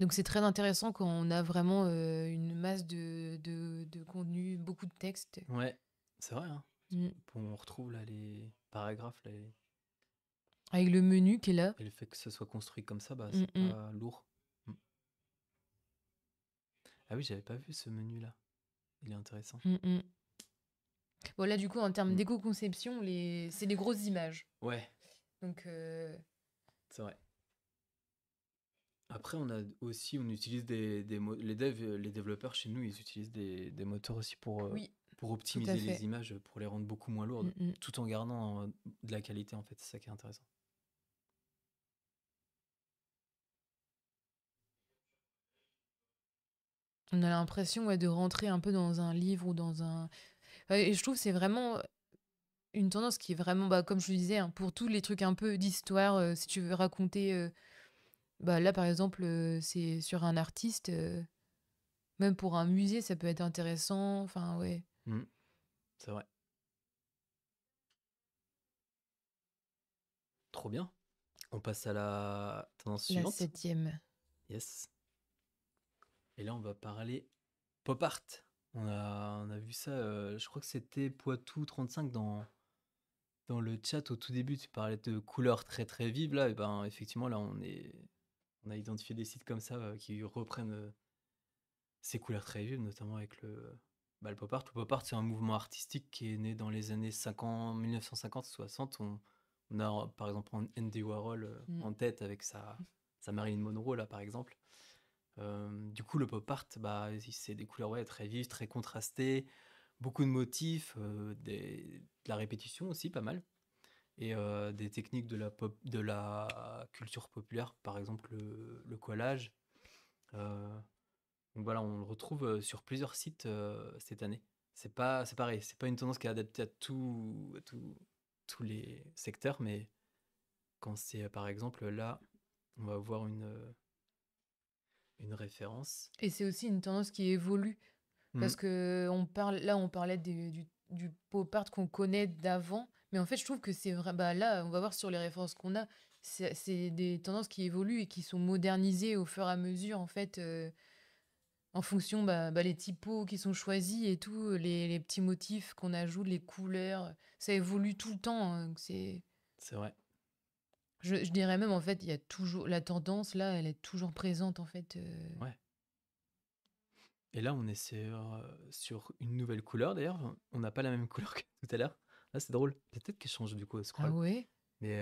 Donc c'est très intéressant quand on a vraiment euh, une masse de, de, contenu, beaucoup de textes. Ouais, c'est vrai. Hein. Mm. On retrouve là les paragraphes. Avec le menu qui est là. Et le fait que ce soit construit comme ça, bah, mm, c'est mm. pas lourd. Ah oui, j'avais pas vu ce menu-là. Il est intéressant. Voilà, du coup, en termes d'éco-conception, les... c'est des grosses images. Ouais. Donc. Euh, c'est vrai. Après, on a aussi, on utilise des, des les devs, euh, les développeurs chez nous, ils utilisent des, moteurs aussi pour, euh, pour optimiser les images, pour les rendre beaucoup moins lourdes, mm, mm. tout en gardant euh, de la qualité en fait. C'est ça qui est intéressant. On a l'impression de rentrer un peu dans un livre ou dans un. Et je trouve c'est vraiment une tendance qui est vraiment, bah, comme je le disais, hein, pour tous les trucs un peu d'histoire, si tu veux raconter. Bah là, par exemple, c'est sur un artiste, même pour un musée, ça peut être intéressant. Enfin, ouais. Mmh. C'est vrai. Trop bien. On passe à la tendance La septième. Yes. Et là, on va parler pop art. On a, on a vu ça, je crois que c'était Poitou35 dans, dans le chat au tout début. Tu parlais de couleurs très très vives là. Et ben, effectivement, là, on est on a identifié des sites comme ça euh, qui reprennent euh, ces couleurs très vives, notamment avec bah, le, pop art. Le pop art, c'est un mouvement artistique qui est né dans les années 50, 1950-60. On, on, a par exemple Andy Warhol euh, mm. en tête avec sa, sa Marilyn Monroe, là par exemple. du coup, le pop art, bah, c'est des couleurs très vives, très contrastées, beaucoup de motifs, de la répétition aussi, pas mal et euh, des techniques de la, pop, de la culture populaire, par exemple le, le collage. Euh, donc voilà, on le retrouve euh, sur plusieurs sites cette année. C'est pas, c'est pareil, c'est pas une tendance qui est adaptée à, tout, à tous les secteurs, mais quand c'est par exemple là, on va voir une, une référence. Et c'est aussi une tendance qui évolue. Parce mmh. que on parle, là, on parlait du, du pop art qu'on connaît d'avant, mais en fait, je trouve que c'est vrai. Bah, là, on va voir sur les références qu'on a, c'est des tendances qui évoluent et qui sont modernisées au fur et à mesure, en fait, euh, en fonction bah, bah, les typos qui sont choisis et tout, les, petits motifs qu'on ajoute, les couleurs. Ça évolue tout le temps. Hein, c'est. C'est vrai. Je, dirais même, en fait, il y a toujours. La tendance, là, elle est toujours présente, en fait. Euh. Ouais. Et là, on est sur, euh, sur une nouvelle couleur, d'ailleurs. On n'a pas la même couleur que tout à l'heure. Ah, c'est drôle. Peut-être qu'elle change du coup, Ah Mais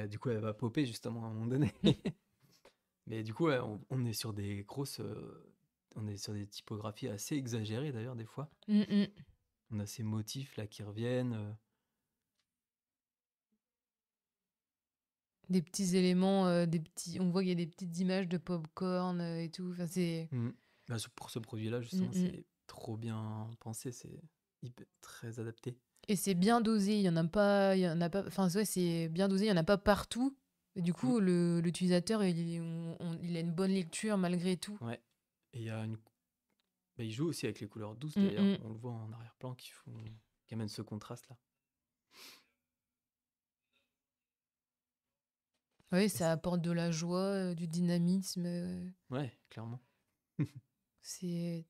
euh, du coup, elle va popper justement à un moment donné. Hum. Mais du coup, on, est sur des grosses. Euh, on est sur des typographies assez exagérées d'ailleurs, des fois. Hum, hum. On a ces motifs là qui reviennent. Euh. Des petits éléments, des petits... on voit qu'il y a des petites images de pop-corn et tout. Enfin, c'est... Bah, pour ce produit-là, justement, c'est trop bien pensé, c'est très adapté. Et c'est bien dosé, il y en a pas, il y en a pas, enfin c'est bien dosé, il y en a pas partout. du coup, mm. l'utilisateur, il, a une bonne lecture malgré tout. Ouais. Et il bah, joue aussi avec les couleurs douces mm, d'ailleurs. Mm. On le voit en arrière-plan qui, font... amène ce contraste là. Oui, ça apporte de la joie, euh, du dynamisme. Euh. Ouais, clairement. c'est,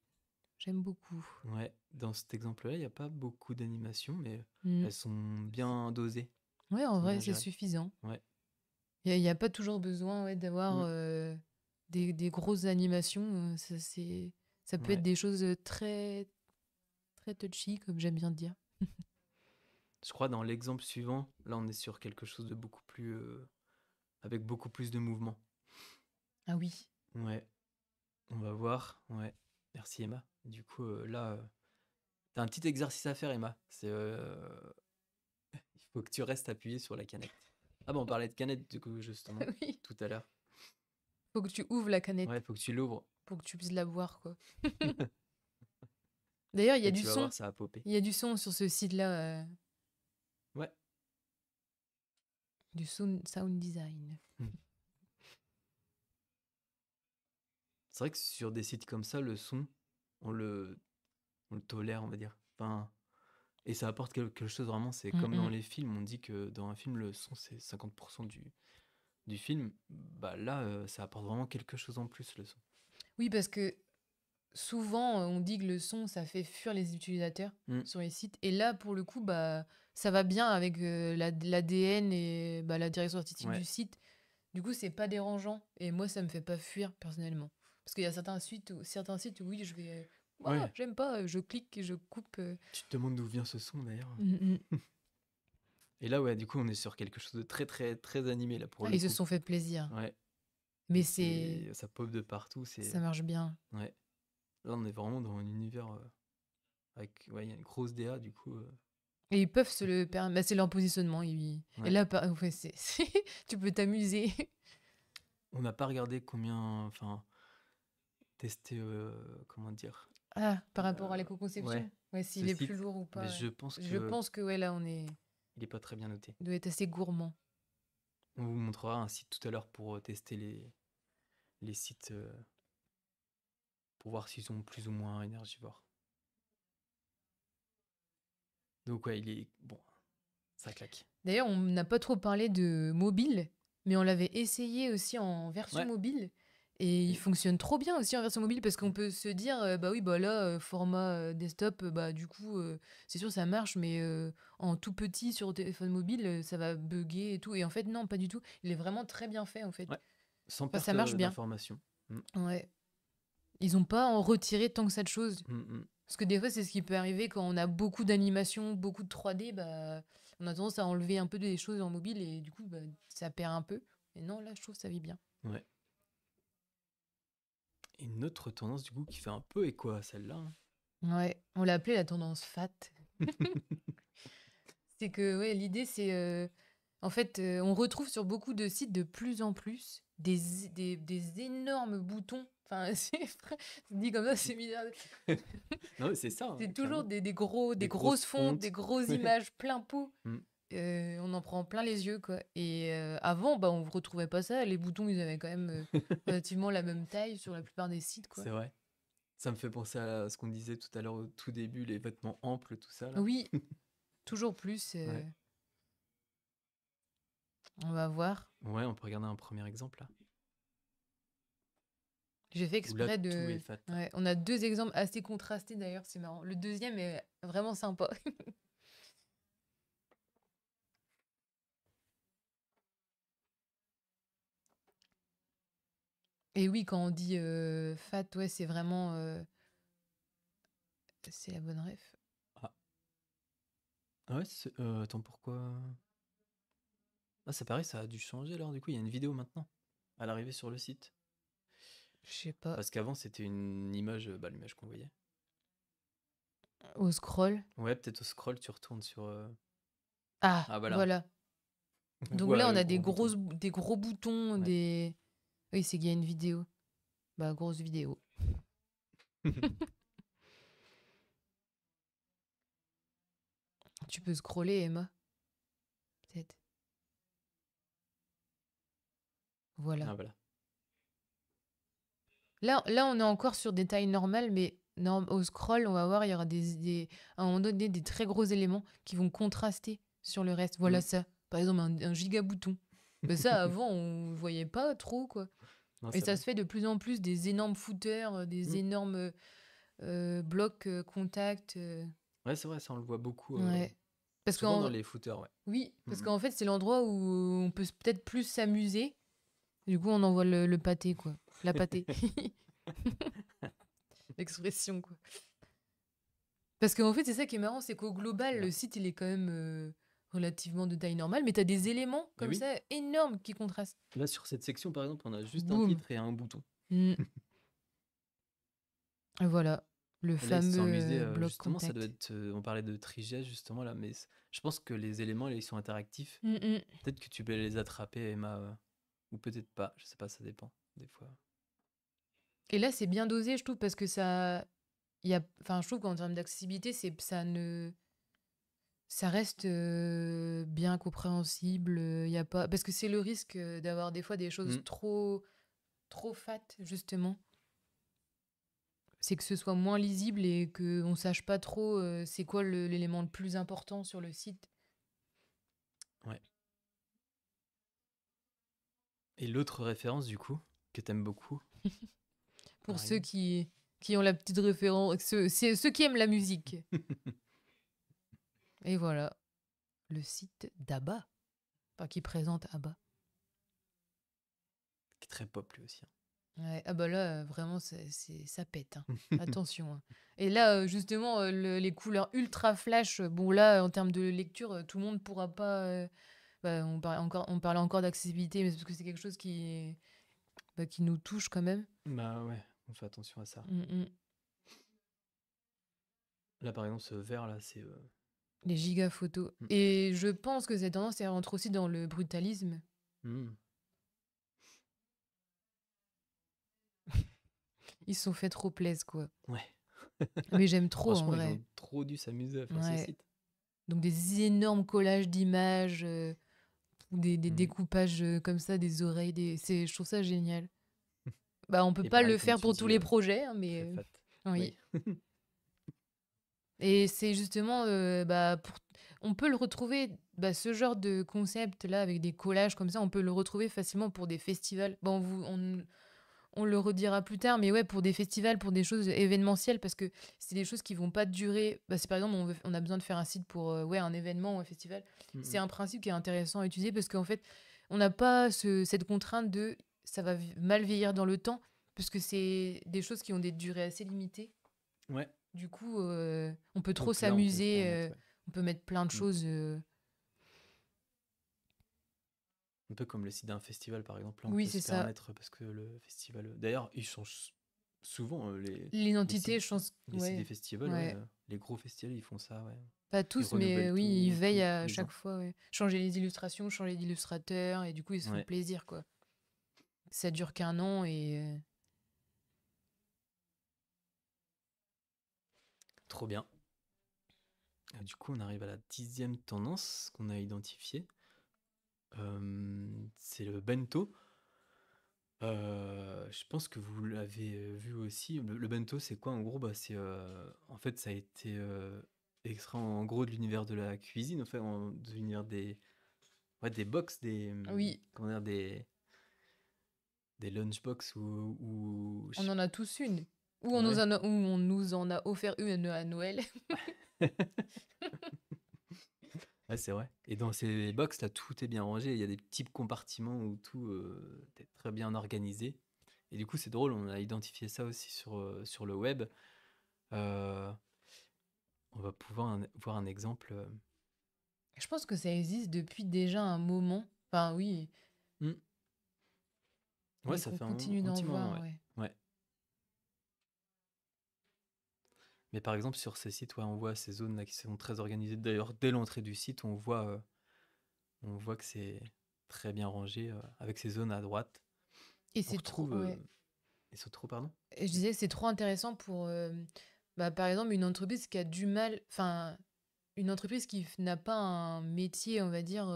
j'aime beaucoup. Ouais dans cet exemple-là, il n'y a pas beaucoup d'animations, mais mm. elles sont bien dosées. Oui, en vrai, c'est suffisant. Il n'y a, pas toujours besoin ouais, d'avoir mm. euh, des, des, grosses animations. Euh, ça, ça peut être des choses très, très touchy, comme j'aime bien dire. Je crois dans l'exemple suivant, là, on est sur quelque chose de beaucoup plus. Euh, avec beaucoup plus de mouvement. Ah oui. Ouais. On va voir. Ouais. Merci Emma. Du coup, là T'as un petit exercice à faire, Emma. C'est euh, il faut que tu restes appuyé sur la canette. Ah bon, on parlait de canette du coup justement tout à l'heure. Faut que tu ouvres la canette. Ouais, faut que tu l'ouvres. Pour que tu puisses la voir quoi. D'ailleurs, il y a du son. ça a popé. Il y a du son sur ce site-là. Euh. Ouais. Du sound design. C'est vrai que sur des sites comme ça, le son, on le on le tolère, on va dire. et ça apporte quelque chose vraiment. C'est mm, comme dans mm. les films, on dit que dans un film, le son, c'est 50% du, du film. Bah là, euh, ça apporte vraiment quelque chose en plus, le son. Oui, parce que souvent, on dit que le son, ça fait fuir les utilisateurs mm. sur les sites. Et là, pour le coup, bah, ça va bien avec euh, l'ADN et bah, la direction artistique du site. Du coup, c'est pas dérangeant. Et moi, ça me fait pas fuir, personnellement. Parce qu'il y a certains sites où, certains sites où, oui, je vais bah, j'aime pas, euh, je clique, je coupe. Euh. Tu te demandes d'où vient ce son d'ailleurs. Mm, mm, mm. et là, ouais, du coup, on est sur quelque chose de très, très, très animé là pour ah, Ils se sont fait plaisir. Ouais. Mais c'est. Ça pop de partout. Ça marche bien. Ouais. Là, on est vraiment dans un univers euh, avec ouais, y a une grosse DA, du coup. Et ils peuvent se le permettre. Bah, c'est leur positionnement. Et là, tu peux t'amuser. On n'a pas regardé combien. Enfin, testé. comment dire ah, par euh, rapport à l'éco-conception Ouais, s'il est plus lourd ou pas. Je pense que, je pense que ouais, là, on est. Il est pas très bien noté. Il doit être assez gourmand. On vous montrera un site tout à l'heure pour euh, tester les, les sites, euh, pour voir s'ils ont plus ou moins énergivores. Donc ouais, il est... Bon, ça claque. D'ailleurs, on n'a pas trop parlé de mobile, mais on l'avait essayé aussi en version mobile. Et il fonctionne trop bien aussi en version mobile parce qu'on peut se dire, euh, bah oui, bah là, euh, format euh, desktop, bah du coup, c'est sûr, ça marche, mais en tout petit sur téléphone mobile, ça va bugger et tout. Et en fait, non, pas du tout. Il est vraiment très bien fait, en fait. Sans perte ça marche bien. Mm. Ouais. Ils n'ont pas en retiré tant que ça de choses. Mm, mm. Parce que des fois, c'est ce qui peut arriver quand on a beaucoup d'animation, beaucoup de 3D, bah, on a tendance à enlever un peu des choses en mobile et du coup, bah, ça perd un peu. Mais non, là, je trouve que ça vit bien. Ouais une autre tendance du coup qui fait un peu écho à celle-là. Hein. Ouais, on l'a appelée la tendance fat. c'est que ouais, l'idée c'est euh, en fait euh, on retrouve sur beaucoup de sites de plus en plus des, énormes boutons. Enfin, c'est dit comme ça, c'est bizarre. non, c'est ça. Hein, c'est toujours des, des, gros, des, grosses, fontes, des grosses images plein pot. Mm. Euh, on en prend plein les yeux quoi. Et euh, avant, bah, on ne retrouvait pas ça. Les boutons, ils avaient quand même euh, relativement la même taille sur la plupart des sites C'est vrai. Ça me fait penser à ce qu'on disait tout à l'heure au tout début, les vêtements amples, tout ça. Oui, toujours plus. On va voir. Ouais, on peut regarder un premier exemple là. J'ai fait exprès de. on a deux exemples assez contrastés d'ailleurs, c'est marrant. Le deuxième est vraiment sympa. Et oui, quand on dit fat, ouais, c'est vraiment. C'est la bonne ref. Ah, ah ouais, c'est- attends, pourquoi Ah, ça paraît, ça a dû changer alors, du coup, il y a une vidéo maintenant, à l'arrivée sur le site. Je sais pas. Parce qu'avant, c'était une image, bah, l'image qu'on voyait. Au scroll. Ouais, peut-être au scroll, tu retournes sur. Ah, ah, voilà. Donc là, on a des, grosses, des gros boutons, des. Oui, c'est qu'il y a une vidéo. Bah, grosse vidéo. tu peux scroller, Emma. Peut-être. Ah, voilà. Là, là, on est encore sur des tailles normales, mais non, au scroll, on va voir, il y aura des, à un moment donné des très gros éléments qui vont contraster sur le reste. Voilà mm. ça. Par exemple, un, un giga bouton. Mais ça, avant, on voyait pas trop, quoi. et ça se fait de plus en plus des énormes footers, euh, des mm. énormes euh, euh, blocs contact contacts. Ouais, c'est vrai, ça, on le voit beaucoup. Parce dans les footers, ouais. Oui, parce mm. qu'en fait, c'est l'endroit où on peut peut-être plus s'amuser. Du coup, on envoie le, le pâté, quoi. La pâté. L'expression, quoi. Parce qu'en fait, c'est ça qui est marrant, c'est qu'au global, le site, il est quand même relativement de taille normale, mais tu as des éléments comme ça énormes qui contrastent. Là, sur cette section, par exemple, on a juste un titre et un bouton. Mm. voilà, le fameux euh, bloc justement, ça doit être, euh, on parlait de trigé justement là, mais je pense que les éléments, ils sont interactifs. Mm, mm. Peut-être que tu peux les attraper, Emma, euh, ou peut-être pas, je sais pas, ça dépend, des fois. Et là, c'est bien dosé, je trouve, parce que ça... Y a... Enfin, je trouve qu'en termes d'accessibilité, ça ne ça reste bien compréhensible. Il y a pas parce que c'est le risque d'avoir des fois des choses mmh. trop trop fat justement. C'est que ce soit moins lisible et que on sache pas trop c'est quoi l'élément le, plus important sur le site. Ouais. Et l'autre référence du coup que t'aimes beaucoup. Pour ceux qui qui ont la petite référence, c'est ceux qui aiment la musique. Et voilà, le site d'Abba, enfin, qui présente Abba. Qui est très pop lui aussi. Hein. ah bah là, euh, vraiment, ça pète. Hein. Attention. Hein. Et là, euh, justement, euh, les couleurs ultra flash, bon là, en termes de lecture, tout le monde pourra pas... Bah, on, parlait encore, on parlait encore d'accessibilité, mais c'est parce que c'est quelque chose qui, bah, qui nous touche quand même. Bah ouais, on fait attention à ça. Mm, mm. Là, par exemple, ce vert, là, c'est les giga mm. Et je pense que cette tendance, elle rentre aussi dans le brutalisme. Mm. Ils sont fait trop plaisir, quoi. Ouais. Mais j'aime trop, en vrai. Ils ont trop dû s'amuser à faire ouais. ce Donc des énormes collages d'images, euh, des, mm. découpages euh, comme ça, des oreilles, des... je trouve ça génial. bah, on peut pas le faire pour tous euh, les projets, hein, mais... oui. Et c'est justement, euh, bah, on peut le retrouver, bah, ce genre de concept-là, avec des collages comme ça, on peut le retrouver facilement pour des festivals. Bon, vous, on, on le redira plus tard, mais ouais, pour des festivals, pour des choses événementielles, parce que c'est des choses qui vont pas durer. Bah, c'est par exemple, on, on, a besoin de faire un site pour euh, ouais, un événement ou un festival. Mmh, c'est mmh. un principe qui est intéressant à utiliser, parce qu'en fait, on n'a pas ce, cette contrainte de ça va mal vieillir dans le temps, puisque c'est des choses qui ont des durées assez limitées. Ouais. Du coup, euh, on peut trop s'amuser. Euh, on peut mettre plein de mm. choses. Euh. Un peu comme le site d'un festival, par exemple. oui, c'est ça. parce que le festival. D'ailleurs, ils changent souvent les. L'identité, je pense. Les sites des festivals, les gros festivals, ils font ça, ouais. Pas tous, mais oui, ils veillent à chaque fois. Changer les illustrations, changer d'illustrateur, et du coup, ils se font plaisir, quoi. Ça dure qu'un an et Trop bien. Euh, du coup, on arrive à la dixième tendance qu'on a identifiée. Euh, c'est le bento. Euh, je pense que vous l'avez vu aussi. Le, bento, c'est quoi en gros bah, c'est, En fait, ça a été extrait en gros de l'univers de la cuisine, enfin, en, de l'univers des, ouais, des box, des. Comment dire, des. Des lunchbox ou. ou on en a tous une. Où on, nous en a, on nous en a offert une à Noël. c'est vrai. Et dans ces box, là, tout est bien rangé. Il y a des petits compartiments où tout euh, est très bien organisé. Et du coup, c'est drôle, on a identifié ça aussi sur, euh, sur le web. Euh, on va pouvoir voir un exemple. Je pense que ça existe depuis déjà un moment. Enfin, oui. Mmh. Ouais, ça fait continue un, moment. Mais par exemple, sur ces sites, on voit ces zones-là qui sont très organisées. D'ailleurs, dès l'entrée du site, on voit, euh, on voit que c'est très bien rangé euh, avec ces zones à droite. Et c'est trop. Euh, et trop, Je disais c'est trop intéressant pour, bah, par exemple, une entreprise qui a du mal. Enfin, une entreprise qui n'a pas un métier, on va dire,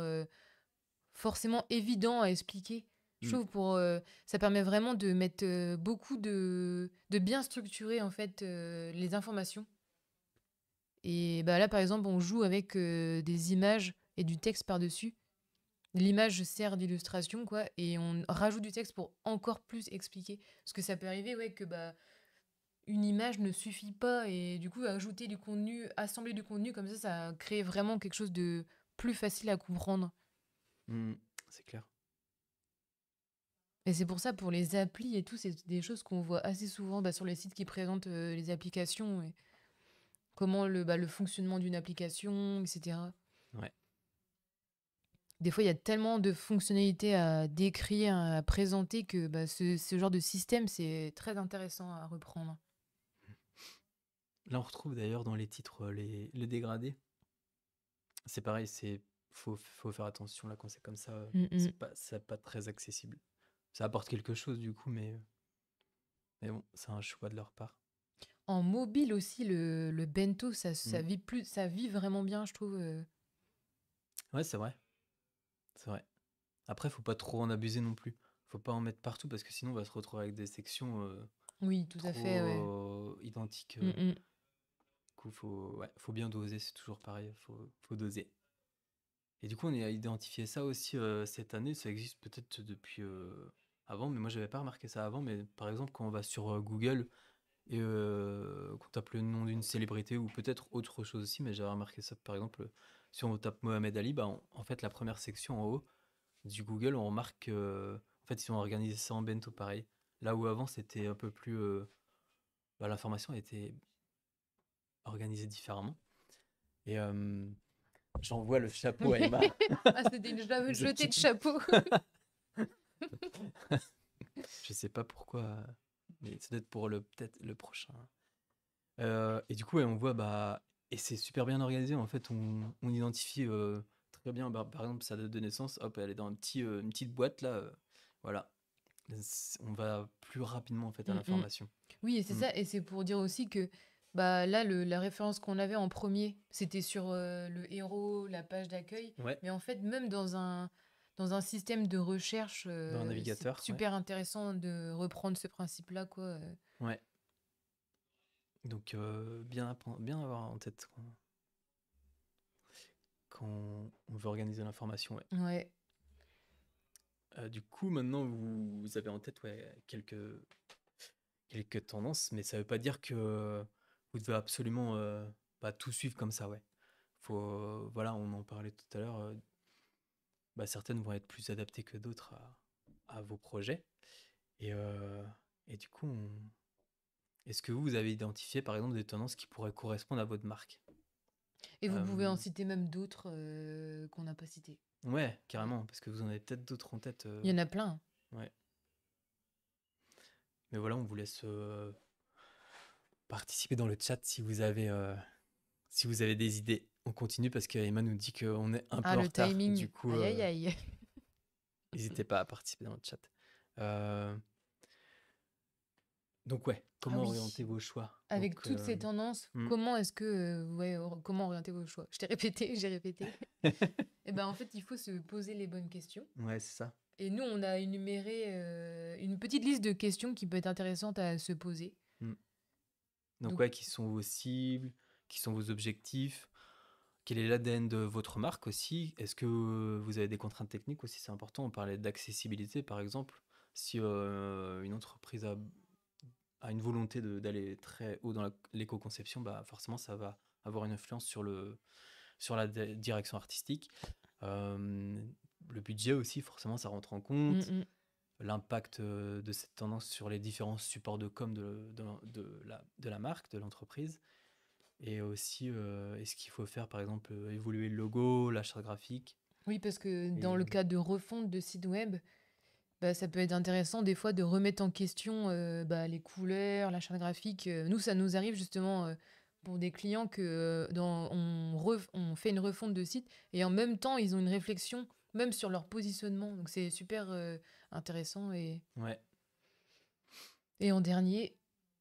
forcément évident à expliquer. Je mmh. trouve pour euh, ça permet vraiment de mettre euh, beaucoup de de bien structurer en fait euh, les informations. Et bah là par exemple, on joue avec des images et du texte par-dessus. L'image sert d'illustration quoi et on rajoute du texte pour encore plus expliquer parce que ça peut arriver ouais que bah une image ne suffit pas et du coup ajouter du contenu, assembler du contenu comme ça ça crée vraiment quelque chose de plus facile à comprendre. Mmh. c'est clair. Et c'est pour ça, pour les applis et tout, c'est des choses qu'on voit assez souvent bah, sur les sites qui présentent les applications et comment le, bah, le fonctionnement d'une application, etc. Ouais. Des fois, il y a tellement de fonctionnalités à décrire, à présenter que bah, ce, genre de système, c'est très intéressant à reprendre. Là, on retrouve d'ailleurs dans les titres euh, les, dégradé. C'est pareil, c'est faut, faut faire attention là quand c'est comme ça. Mmh, mmh. C'est pas très accessible ça apporte quelque chose du coup, mais, euh, mais bon, c'est un choix de leur part. En mobile aussi, le, bento, ça, mm. ça, vit plus, ça vraiment bien, je trouve. Euh. Ouais, c'est vrai. C'est vrai. Après, faut pas trop en abuser non plus. Faut pas en mettre partout parce que sinon, on va se retrouver avec des sections. Euh, oui, tout à fait. identiques. Mm, mm. Du coup, faut, faut bien doser, c'est toujours pareil. Faut, faut doser. Et du coup, on a identifié ça aussi cette année. Ça existe peut-être depuis avant, mais moi j'avais pas remarqué ça avant, mais par exemple quand on va sur euh, Google et euh, qu'on tape le nom d'une célébrité ou peut-être autre chose aussi, mais j'avais remarqué ça par exemple si on tape Mohamed Ali, bah en fait la première section en haut du Google, on remarque euh, en fait ils ont organisé ça en bento pareil. Là où avant c'était un peu plus bah, l'information était organisée différemment. Et j'envoie le chapeau à Emma. ah, c'était une jetée de chapeau. je sais pas pourquoi, mais ça doit être pour le peut-être le prochain. Euh, et du coup, on voit bah et c'est super bien organisé. En fait, on, identifie euh, très bien. Bah, par exemple, sa date de naissance. Hop, elle est dans euh, une petite boîte là. voilà. On va plus rapidement en fait à mm, mm. l'information. Oui, et c'est mm. ça. Et c'est pour dire aussi que bah là, la référence qu'on avait en premier, c'était sur le héros, la page d'accueil. Mais en fait, même dans un dans un système de recherche. Euh, dans navigateur. Super intéressant de reprendre ce principe-là, quoi. Euh. Ouais. Donc, euh, bien, bien avoir en tête quand on veut organiser l'information. Ouais. ouais. du coup, maintenant, vous, avez en tête ouais, quelques, quelques tendances, mais ça ne veut pas dire que vous devez absolument pas tout suivre comme ça, ouais. Faut, voilà, on en parlait tout à l'heure, bah, certaines vont être plus adaptées que d'autres à, vos projets. Et, euh, du coup, est-ce que vous, vous avez identifié par exemple des tendances qui pourraient correspondre à votre marque Et vous pouvez en citer même d'autres euh, qu'on n'a pas citées. Ouais, carrément, parce que vous en avez peut-être d'autres en tête. Euh. Il y en a plein. Ouais. Mais voilà, on vous laisse participer dans le chat si vous avez, si vous avez des idées. On continue parce qu'Emma nous dit qu'on est un ah, peu en retard. Du coup, euh, n'hésitez pas à participer dans le chat. Euh, donc ouais, comment ah orienter vos choix Avec toutes ces euh, tendances, hmm. comment est-ce que ouais, comment orienter vos choix Je t'ai répété, j'ai répété. et eh ben en fait, il faut se poser les bonnes questions. Ouais, c'est ça. Et nous, on a énuméré une petite liste de questions qui peut être intéressante à se poser. Hmm. Donc, ouais, qui sont vos cibles, qui sont vos objectifs, quel est l'ADN de votre marque aussi Est-ce que vous avez des contraintes techniques aussi C'est important. On parlait d'accessibilité, par exemple. Si euh, une entreprise a, a une volonté d'aller très haut dans l'éco-conception, bah forcément, ça va avoir une influence sur, le, sur la direction artistique. Euh, le budget aussi, forcément, ça rentre en compte. Mmh, mmh. L'impact euh, de cette tendance sur les différents supports de com de, de, de, la, de la marque, de l'entreprise et aussi euh, est-ce qu'il faut faire par exemple euh, évoluer le logo, la charte graphique. Oui, parce que dans le cas de refonte de site web, bah, ça peut être intéressant des fois de remettre en question euh, bah, les couleurs, la charte graphique. Nous, ça nous arrive justement pour des clients que dans, on, fait une refonte de site et en même temps, ils ont une réflexion même sur leur positionnement. Donc c'est super intéressant et. Ouais. Et en dernier,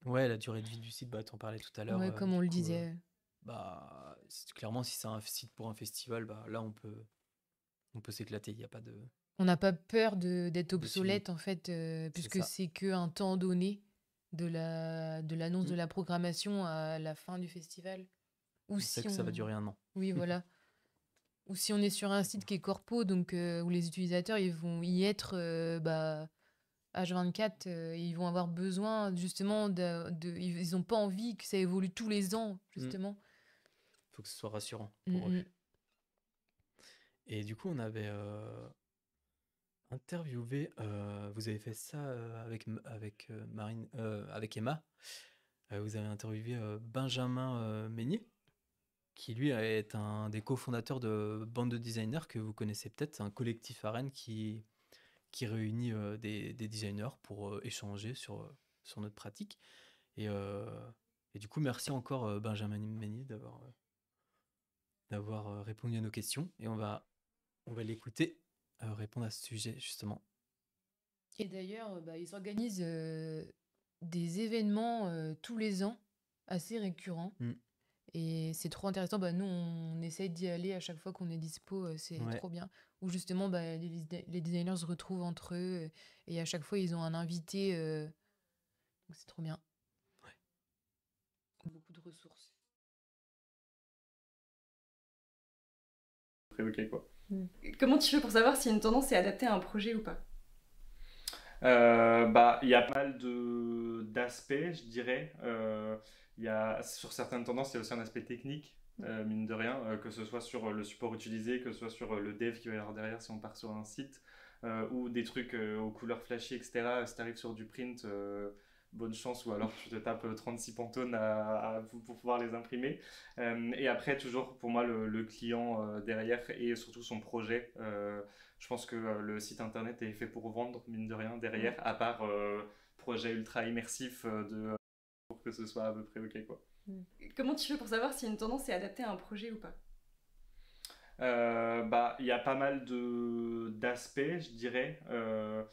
Ouais, la durée de vie du site, bah, en parlais tout à l'heure. Ouais, euh, comme on le euh, disait. bah, clairement, si c'est un site pour un festival, bah, là, on peut, on peut s'éclater. Il a pas de. On n'a pas peur d'être obsolète, en fait, euh, puisque c'est qu'un temps donné de l'annonce la, de, mmh. de la programmation à la fin du festival. Ou si que ça va durer un an. Oui, voilà. Ou si on est sur un site qui est corpo, donc où les utilisateurs ils vont y être bah, âge 24 euh, ils vont avoir besoin justement de, Ils n'ont pas envie que ça évolue tous les ans, mm. justement. Il faut que ce soit rassurant mm, mm. Et du coup, on avait euh, interviewé. Euh, vous avez fait ça avec, avec, Marine, avec Emma. vous avez interviewé Benjamin Meignet qui lui est un des cofondateurs de Bande de Designers que vous connaissez peut-être, un collectif à Rennes qui qui réunit des, designers pour échanger sur, sur notre pratique. Et, et du coup, merci encore Benjamin Ménier d'avoir d'avoir répondu à nos questions et on va, on va l'écouter répondre à ce sujet justement. Et d'ailleurs, bah, ils organisent des événements tous les ans assez récurrents. Mmh. Et c'est trop intéressant. Bah, nous, on essaye d'y aller à chaque fois qu'on est dispo. C'est trop bien où justement bah, les, designers se retrouvent entre eux euh, et à chaque fois ils ont un invité. Euh, c'est trop bien. Beaucoup de ressources. quoi. Hmm. Comment tu fais pour savoir si une tendance est adaptée à un projet ou pas euh, bah, il y a pas mal d'aspects, je dirais. sur certaines tendances, il y a aussi un aspect technique. Euh, mine de rien, euh, que ce soit sur euh, le support utilisé, que ce soit sur le dev qui va y avoir derrière si on part sur un site, ou des trucs aux couleurs flashy, etc. Si tu arrives sur du print, bonne chance, ou alors tu te tapes 36 pantones pour pouvoir les imprimer. et après, toujours pour moi, le, client derrière et surtout son projet. je pense que le site internet est fait pour vendre, mine de rien, derrière, mm. à part projet ultra immersif de, pour que ce soit à peu près OK. quoi. Mm. Comment tu fais pour savoir si une tendance est adaptée à un projet ou pas euh, bah, il y a pas mal d'aspects, je dirais. Euh,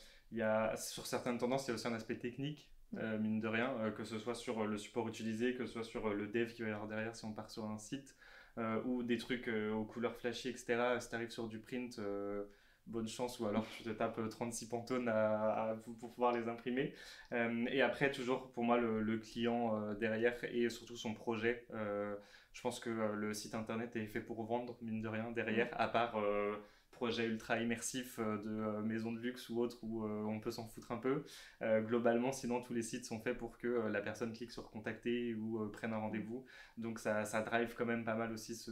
sur certaines tendances, il y a aussi un aspect technique, mm. euh, mine de rien, que ce soit sur le support utilisé, que ce soit sur le dev qui va y avoir derrière si on part sur un site, ou des trucs aux couleurs flashy, etc. Si tu arrives sur du print, bonne chance ou alors je te tapes 36 euh, pantones à, pour pouvoir les imprimer. Euh, et après, toujours pour moi, le, client euh, derrière et surtout son projet. je pense que le site internet est fait pour vendre, mine de rien, derrière, mm. à part projet ultra immersif de maison de luxe ou autre où on peut s'en foutre un peu. globalement, sinon, tous les sites sont faits pour que la personne clique sur contacter ou prenne un mm. rendez-vous. Donc, ça, ça drive quand même pas mal aussi ce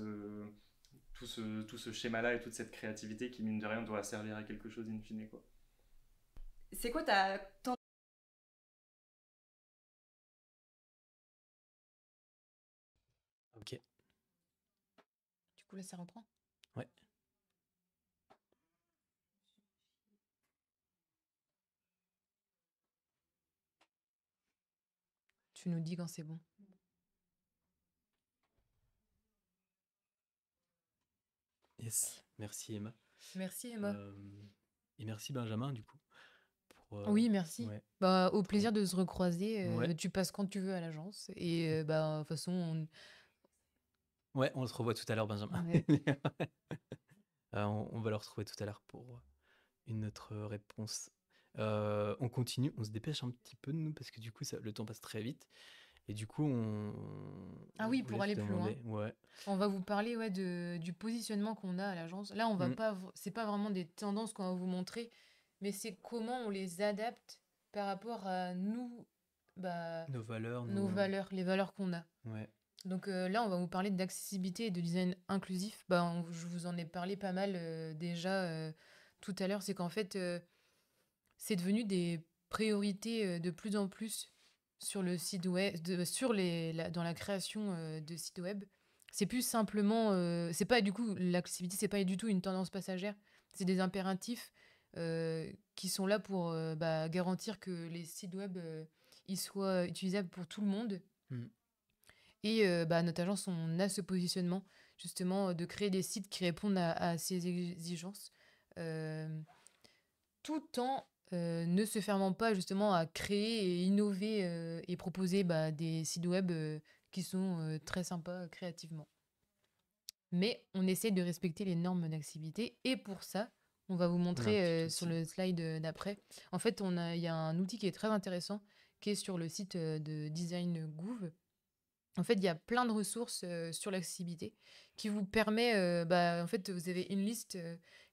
tout ce, schéma-là et toute cette créativité qui, mine de rien, doit servir à quelque chose in Quoi. C'est quoi ta tendance Ok. Du coup, là, ça reprend Ouais. Tu nous dis quand c'est bon. merci Emma. Merci Emma. Euh, et merci Benjamin, du coup. Euh, oui, merci. Bah, au plaisir de se recroiser. Euh, tu passes quand tu veux à l'agence. Et bah, de toute façon, on... Ouais, on se revoit tout à l'heure, Benjamin. on, va le retrouver tout à l'heure pour une autre réponse. on continue, on se dépêche un petit peu, nous, parce que du coup, ça, le temps passe très vite. Et du coup, on. Ah oui, pour aller plus loin. On va vous parler ouais, de, du positionnement qu'on a à l'agence. Là, on va mm. pas. C'est pas vraiment des tendances qu'on va vous montrer, mais c'est comment on les adapte par rapport à nous. Bah, nos valeurs. Nos, valeurs, les valeurs qu'on a. Donc euh, là, on va vous parler d'accessibilité et de design inclusif. Bah, je vous en ai parlé pas mal euh, déjà euh, tout à l'heure. C'est qu'en fait, c'est devenu des priorités de plus en plus sur le site web, de, sur les, dans la création euh, de sites web, c'est plus simplement, euh, c'est pas du coup l'accessibilité, c'est pas du tout une tendance passagère. C'est des impératifs euh, qui sont là pour bah, garantir que les sites web ils soient utilisables pour tout le monde. Mmh. Et bah, notre agence, on a ce positionnement justement de créer des sites qui répondent à, à ces exigences, tout en euh, ne se fermant pas justement à créer et innover euh, et proposer bah, des sites web euh, qui sont très sympas créativement. Mais on essaie de respecter les normes d'accessibilité. et pour ça, on va vous montrer sur le slide d'après. En fait, il y a un outil qui est très intéressant qui est sur le site de Design En fait, il y a plein de ressources sur l'accessibilité qui vous permet, bah, en fait, vous avez une liste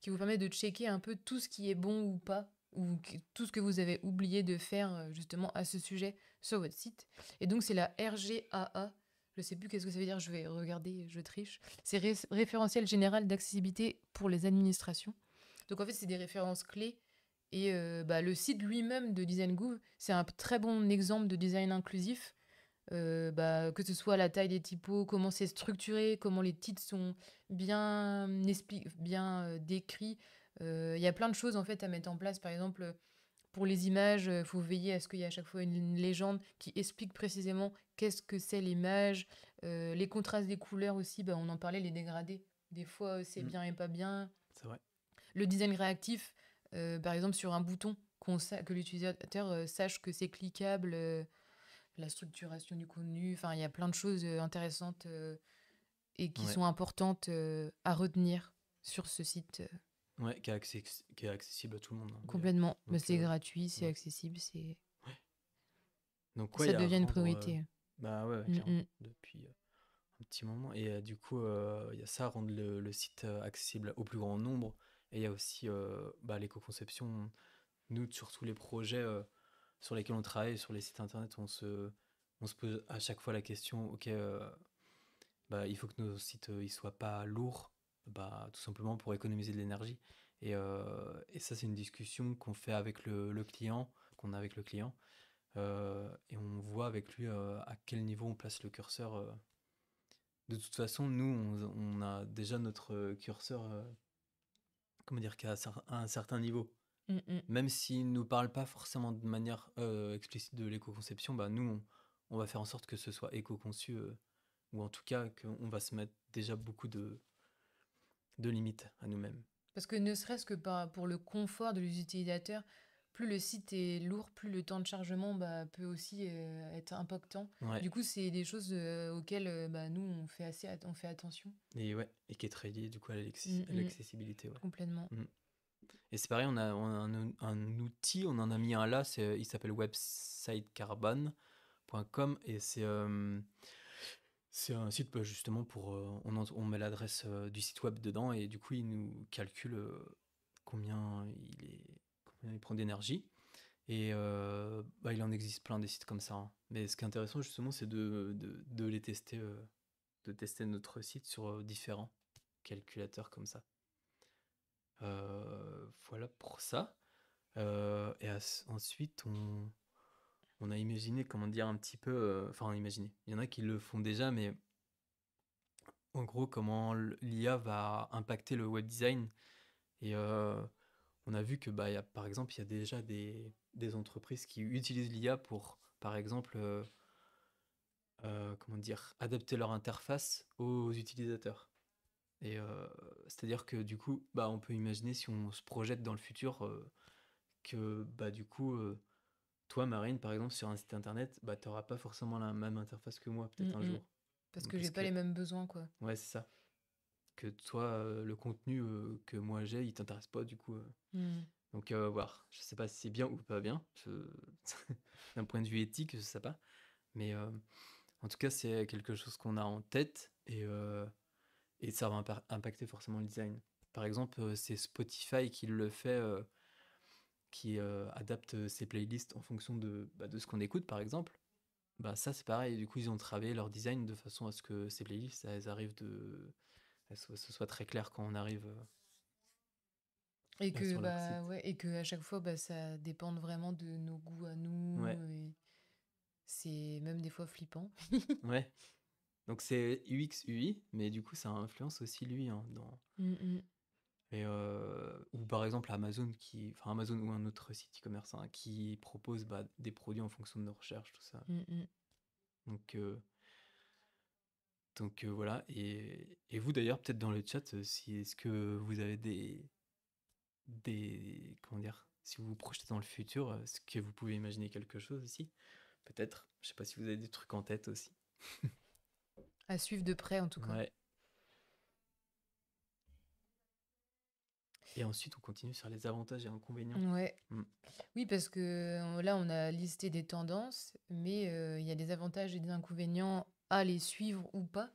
qui vous permet de checker un peu tout ce qui est bon ou pas ou tout ce que vous avez oublié de faire euh, justement à ce sujet sur votre site. Et donc c'est la RGAA, je sais plus qu'est-ce que ça veut dire, je vais regarder, je triche. C'est référentiel général d'accessibilité pour les administrations. Donc en fait c'est des références clés et euh, bah, le site lui-même de Design c'est un très bon exemple de design inclusif. Euh, bah, que ce soit la taille des typos, comment c'est structuré, comment les titres sont bien, bien décrits, euh, il y a plein de choses en fait à mettre en place. Par exemple, pour les images, il euh, faut veiller à ce qu'il y ait à chaque fois une légende qui explique précisément qu'est-ce que c'est l'image. Euh, les contrastes des couleurs aussi, bah, on en parlait, les dégradés. Des fois, c'est mm. bien et pas bien. C'est vrai. Le design réactif, par exemple, sur un bouton, que l'utilisateur sache que c'est cliquable, la structuration du contenu, enfin, il y a plein de choses intéressantes et qui sont importantes à retenir sur ce site. Ouais, qui est, accessible à tout le monde. Hein, Complètement. Mais bah, c'est euh, gratuit, c'est accessible, c'est Donc, ça devient une euh, priorité. bah ouais, mm, mm. depuis euh, un petit moment. Et du coup, il y a ça, rendre le, site accessible au plus grand nombre. Et il y a aussi bah, l'éco-conception. Nous, sur tous les projets sur lesquels on travaille, sur les sites internet, on se, on se pose à chaque fois la question, ok, bah, il faut que nos sites ne soient pas lourds, bah, tout simplement pour économiser de l'énergie. Euh, et, ça, c'est une discussion qu'on fait avec le, client, qu'on a avec le client. Euh, et on voit avec lui euh, à quel niveau on place le curseur. De toute façon, nous, on, a déjà notre curseur, comment dire, à un certain niveau. Mm, mm. Même s'il ne nous parle pas forcément de manière explicite de l'éco-conception, bah, nous, on, on, va faire en sorte que ce soit éco-conçu, ou en tout cas qu'on va se mettre déjà beaucoup de, de limites à nous-mêmes. Parce que ne serait-ce que pour le confort de l'utilisateur, plus le site est lourd, plus le temps de chargement bah, peut aussi euh, être impactant. Du coup, c'est des choses euh, auxquelles euh, bah, nous, on fait, assez fait attention. Et, ouais, et qui est très lié du coup à mm, mm. l'accessibilité. Complètement. Mm. Et c'est pareil, on a, un, outil, on en a mis un là, il s'appelle WebsiteCarbon.com et c'est c'est un site bah, justement pour. Euh, on, on, met l'adresse euh, du site web dedans et du coup, il nous calcule euh, combien, il est, il prend d'énergie. Et bah, il en existe plein des sites comme ça. Hein. Mais ce qui est intéressant justement, c'est de, les tester, de tester notre site sur différents calculateurs comme ça. voilà pour ça. et ensuite, on, on a imaginé, comment dire, un petit peu. Euh, enfin, on imaginé. Il y en a qui le font déjà, mais en gros, comment l'IA va impacter le web design. Et euh, on a vu que, bah, y par exemple, il y a déjà des, entreprises qui utilisent l'IA pour, par exemple, euh, comment dire, adapter leur interface aux utilisateurs. Et c'est-à-dire que du coup, bah, on peut imaginer si on se projette dans le futur que bah, du coup, toi, Marine, par exemple, sur un site internet, bah, tu n'auras pas forcément la même interface que moi, peut-être un mm, mm. jour. Parce que j'ai pas les mêmes besoins, quoi. Ouais, c'est ça. Que toi, euh, le contenu euh, que moi j'ai, il t'intéresse pas, du coup. Euh. Mm. Donc, voir. Je sais pas si c'est bien ou pas bien. D'un point de vue éthique, je sais pas. Mais en tout cas, c'est quelque chose qu'on a en tête et, et ça va impacter forcément le design. Par exemple, c'est Spotify qui le fait qui euh, adaptent euh, ses playlists en fonction de, bah, de ce qu'on écoute, par exemple, bah ça c'est pareil. Du coup, ils ont travaillé leur design de façon à ce que ces playlists, elles arrivent de, ce soit très clair quand on arrive. Euh, et bah, que, bah, ouais, et que à chaque fois, bah, ça dépend vraiment de nos goûts à nous. c'est même des fois flippant. ouais. Donc c'est UX UI, mais du coup ça influence aussi lui hein, dans, mmh, mmh. Euh, ou par exemple Amazon qui, enfin Amazon ou un autre site e-commerce hein, qui propose bah, des produits en fonction de nos recherches, tout ça. Mmh donc, euh, donc euh, voilà. Et, vous d'ailleurs, peut-être dans le chat, si est-ce que vous avez des, des, comment dire, si vous vous projetez dans le futur, est-ce que vous pouvez imaginer quelque chose aussi, peut-être. Je sais pas si vous avez des trucs en tête aussi. à suivre de près en tout cas. Ouais. Et ensuite, on continue sur les avantages et inconvénients. Ouais. Mm. Oui, parce que euh, là, on a listé des tendances, mais euh, il y a des avantages et des inconvénients à les suivre ou pas.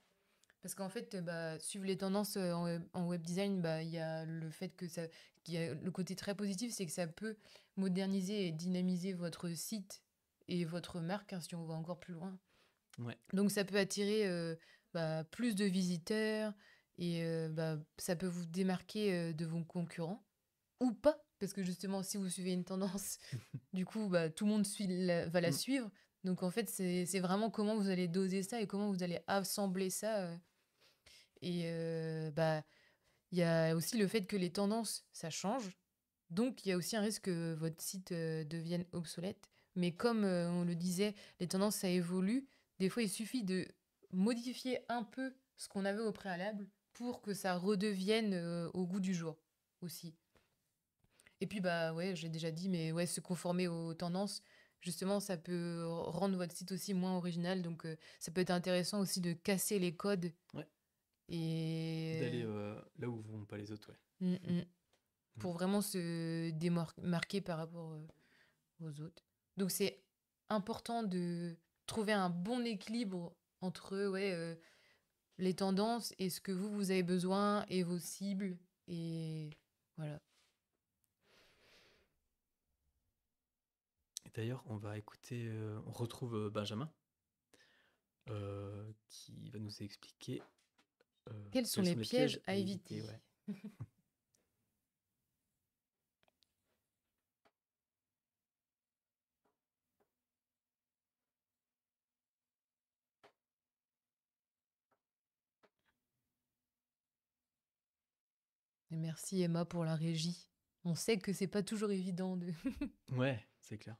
Parce qu'en fait, bah, suivre les tendances euh, en web, design, bah, il y a le fait que ça. le côté très positif, c'est que ça peut moderniser et dynamiser votre site et votre marque, hein, si on va encore plus loin. Ouais. Donc, ça peut attirer bah, plus de visiteurs, et bah, ça peut vous démarquer de vos concurrents ou pas, parce que justement, si vous suivez une tendance, du coup, bah, tout le monde suit va la mmh. suivre. Donc en fait, c'est vraiment comment vous allez doser ça et comment vous allez assembler ça. Et bah, il y a aussi le fait que les tendances, ça change. Donc il y a aussi un risque que votre site devienne obsolète. Mais comme on le disait, les tendances, ça évolue. Des fois, il suffit de modifier un peu ce qu'on avait au préalable pour que ça redevienne euh, au goût du jour aussi. Et puis, bah ouais, j'ai déjà dit, mais ouais, se conformer aux tendances, justement, ça peut rendre votre site aussi moins original. Donc, euh, ça peut être intéressant aussi de casser les codes. Et. D'aller euh, là où vont pas les autres, ouais. Mm, mm. Mm. Pour vraiment se démarquer par rapport aux autres. Donc, c'est important de trouver un bon équilibre entre ouais, les tendances et ce que vous, vous avez besoin et vos cibles. Et voilà. D'ailleurs, on va écouter, euh, on retrouve euh, Benjamin euh, qui va nous expliquer quels, sont les, pièges, à éviter. merci Emma pour la régie. On sait que c'est pas toujours évident de. ouais, c'est clair.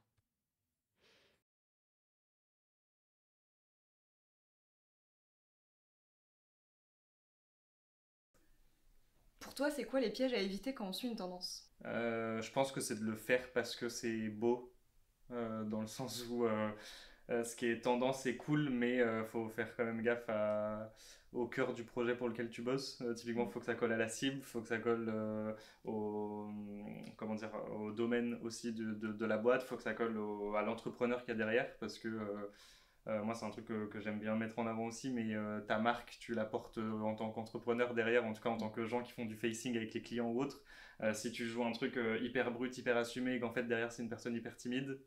Pour toi, c'est quoi les pièges à éviter quand on suit une tendance euh, Je pense que c'est de le faire parce que c'est beau, euh, dans le sens où euh, ce qui est tendance est cool, mais faut faire quand même gaffe à, au cœur du projet pour lequel tu bosses. Euh, typiquement, il faut que ça colle à la cible, il faut que ça colle euh, au, comment dire, au domaine aussi de, la boîte, il faut que ça colle à l'entrepreneur qui y a derrière, parce que euh, moi, c'est un truc que, j'aime bien mettre en avant aussi, mais ta marque, tu la portes en tant qu'entrepreneur derrière, en tout cas en tant que gens qui font du facing avec les clients ou autres. si tu joues un truc hyper brut, hyper assumé, et qu'en fait derrière c'est une personne hyper timide,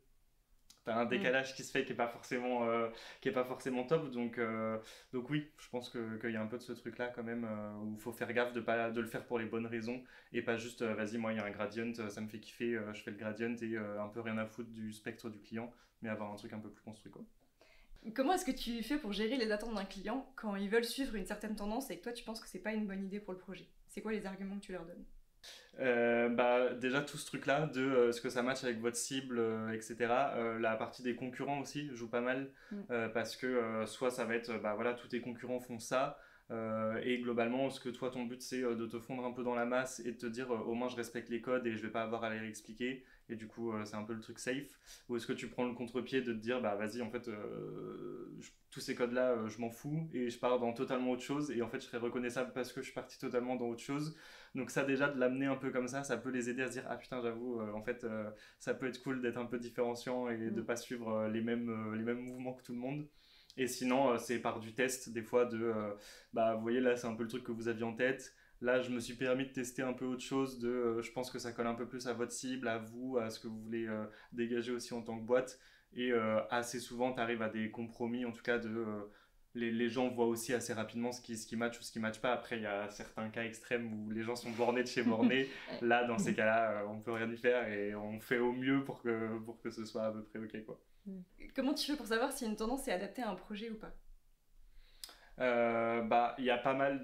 un mm. décalage qui se fait qui est pas forcément, euh, qui est pas forcément top. Donc, euh, donc oui, je pense qu'il y a un peu de ce truc-là quand même euh, où il faut faire gaffe de, pas, de le faire pour les bonnes raisons et pas juste vas-y, moi il y a un gradient, ça me fait kiffer, je fais le gradient et un peu rien à foutre du spectre du client, mais avoir un truc un peu plus construit quoi. Comment est-ce que tu fais pour gérer les attentes d'un client quand ils veulent suivre une certaine tendance et que toi tu penses que c'est pas une bonne idée pour le projet C'est quoi les arguments que tu leur donnes euh, bah, déjà tout ce truc-là de euh, ce que ça match avec votre cible, euh, etc. la partie des concurrents aussi joue pas mal mm. parce que soit ça va être, bah voilà, tous tes concurrents font ça. et globalement, ce que toi, ton but, c'est de te fondre un peu dans la masse et de te dire au moins je respecte les codes et je vais pas avoir à les expliquer Et du coup, c'est un peu le truc safe. Ou est-ce que tu prends le contre-pied de te dire bah vas-y, en fait, tous ces codes-là, je m'en fous et je pars dans totalement autre chose. Et en fait, je serai reconnaissable parce que je suis parti totalement dans autre chose. Donc ça déjà, de l'amener un peu comme ça, ça peut les aider à se dire, ah putain, j'avoue, euh, en fait, euh, ça peut être cool d'être un peu différenciant et de ne mm. pas suivre euh, les, mêmes, les mêmes mouvements que tout le monde. Et sinon, c'est par du test, des fois, de, bah, vous voyez, là, c'est un peu le truc que vous aviez en tête. Là, je me suis permis de tester un peu autre chose, de, je pense que ça colle un peu plus à votre cible, à vous, à ce que vous voulez dégager aussi en tant que boîte. Et assez souvent, tu arrives à des compromis, en tout cas, de les, les, gens voient aussi assez rapidement ce qui, ce qui match ou ce qui match pas. Après, il y a certains cas extrêmes où les gens sont bornés de chez bornés. Là, dans ces cas-là, euh, on ne peut rien y faire et on fait au mieux pour que, ce soit à peu près OK. Quoi. Mm. Comment tu fais pour savoir si une tendance est adaptée à un projet ou pas euh, bah, il y a pas mal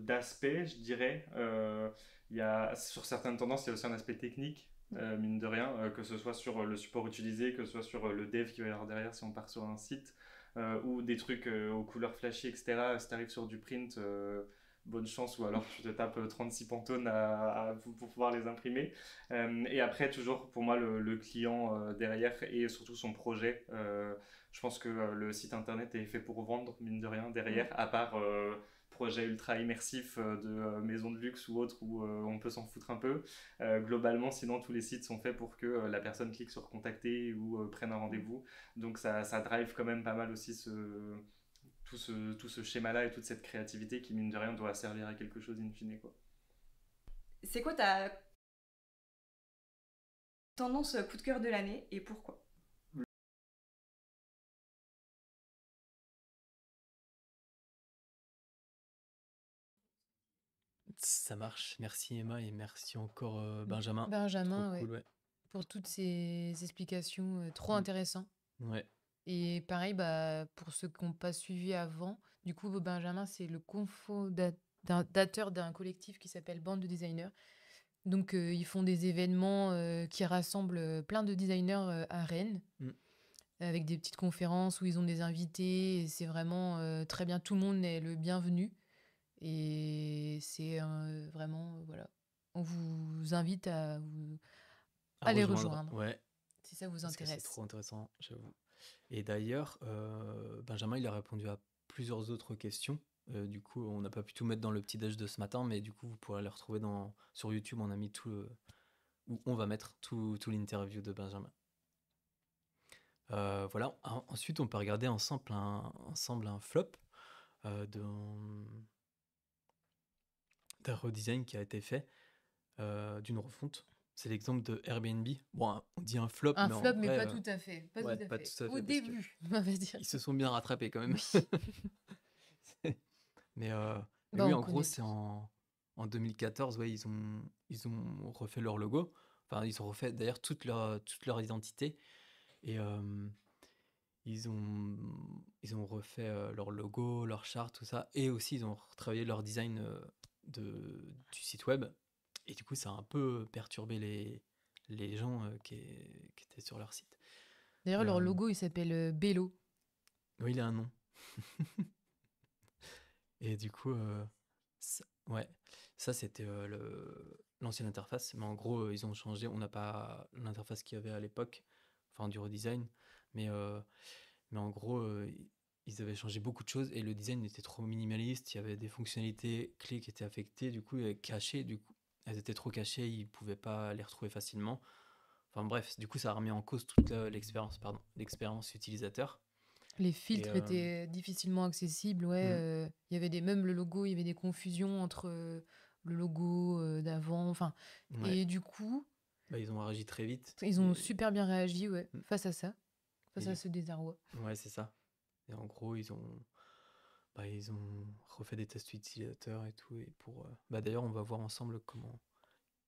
d'aspects, je dirais. Euh, y a sur certaines tendances, il y a aussi un aspect technique, mm. mine de rien, que ce soit sur le support utilisé, que ce soit sur le dev qui va y avoir derrière si on part sur un site, euh, ou des trucs euh, aux couleurs flashy, etc. Si t'arrives sur du print, euh, bonne chance ou alors je te tape 36 pantones pour pouvoir les imprimer. et après, toujours pour moi, le, client derrière et surtout son projet. je pense que le site internet est fait pour vendre, mine de rien, derrière, mm. à part projet ultra immersif euh, de euh, maison de luxe ou autres où euh, on peut s'en foutre un peu. globalement, sinon, tous les sites sont faits pour que la personne clique sur contacter ou prenne un rendez-vous. Donc ça, drive quand même pas mal aussi tout ce, schéma-là et toute cette créativité qui, mine de rien, doit servir à quelque chose in fine. Quoi. C'est quoi ta tendance coup de cœur de l'année et pourquoi Ça marche. Merci Emma et merci encore euh, mmh. Benjamin. Benjamin, Pour toutes ces explications euh, trop mmh. intéressantes. Ouais. Et pareil, bah, pour ceux qui n'ont pas suivi avant, du coup, Benjamin, c'est le cofondateur d'un collectif qui s'appelle Bande de Designers. Donc, euh, ils font des événements qui rassemblent plein de designers à Rennes, mmh. avec des petites conférences où ils ont des invités. c'est vraiment très bien, tout le monde est le bienvenu. Et c'est vraiment, euh, voilà. On vous invite à, les rejoindre. Si ça vous intéresse. C'est trop intéressant, j'avoue. Et d'ailleurs, euh, Benjamin, il a répondu à plusieurs autres questions. Euh, du coup, on n'a pas pu tout mettre dans le petit dash de ce matin, mais du coup, vous pourrez les retrouver dans, sur YouTube. On a mis tout le, où on va mettre tout, l'interview de Benjamin. voilà. Ensuite, on peut regarder ensemble un, ensemble un flop de, d'un redesign qui a été fait, euh, d'une refonte. C'est l'exemple de Airbnb. Bon, on dit un flop, un mais flop, mais pas, euh, tout à fait, pas, tout à fait. Au début, on va dire. Ils se sont bien rattrapés quand même. mais, euh, bah, en gros, c'est en... en, 2014, ouais, ils ont ils ont refait leur logo. Enfin, ils ont refait d'ailleurs toute leur toute leur identité et ils ont, ils ont refait leur logo, leur charte, tout ça, et aussi ils ont retravaillé leur design de, du site web. Et du coup, ça a un peu perturbé les, les gens euh, qui, étaient sur leur site. D'ailleurs, leur euh, logo, il s'appelle euh, Bello. Oui, il a un nom. et du coup, ça, ouais, ça c'était l'ancienne interface. Mais en gros, ils ont changé. On n'a pas l'interface qu'il y avait à l'époque, enfin du redesign. Mais, mais en gros, ils avaient changé beaucoup de choses et le design était trop minimaliste. Il y avait des fonctionnalités clés qui étaient affectées, du coup, euh, cachées. Du coup, elles étaient trop cachées, ils ne pouvaient pas les retrouver facilement. Enfin bref, du coup, ça a remis en cause toute l'expérience, pardon, l'expérience utilisateur. Les filtres euh, étaient difficilement accessibles, ouais. Mm. Euh, il y avait des, même le logo, il y avait des confusions entre le logo d'avant, enfin. Et du coup. Bah, ils ont réagi très vite. Ils ont super bien réagi, ouais, mm. face à ça, face à ce désarroi. Ouais, c'est ça. Et en gros, ils ont, bah, ils ont refait des tests utilisateurs et tout. Et pour, euh, bah, d'ailleurs, on va voir ensemble comment,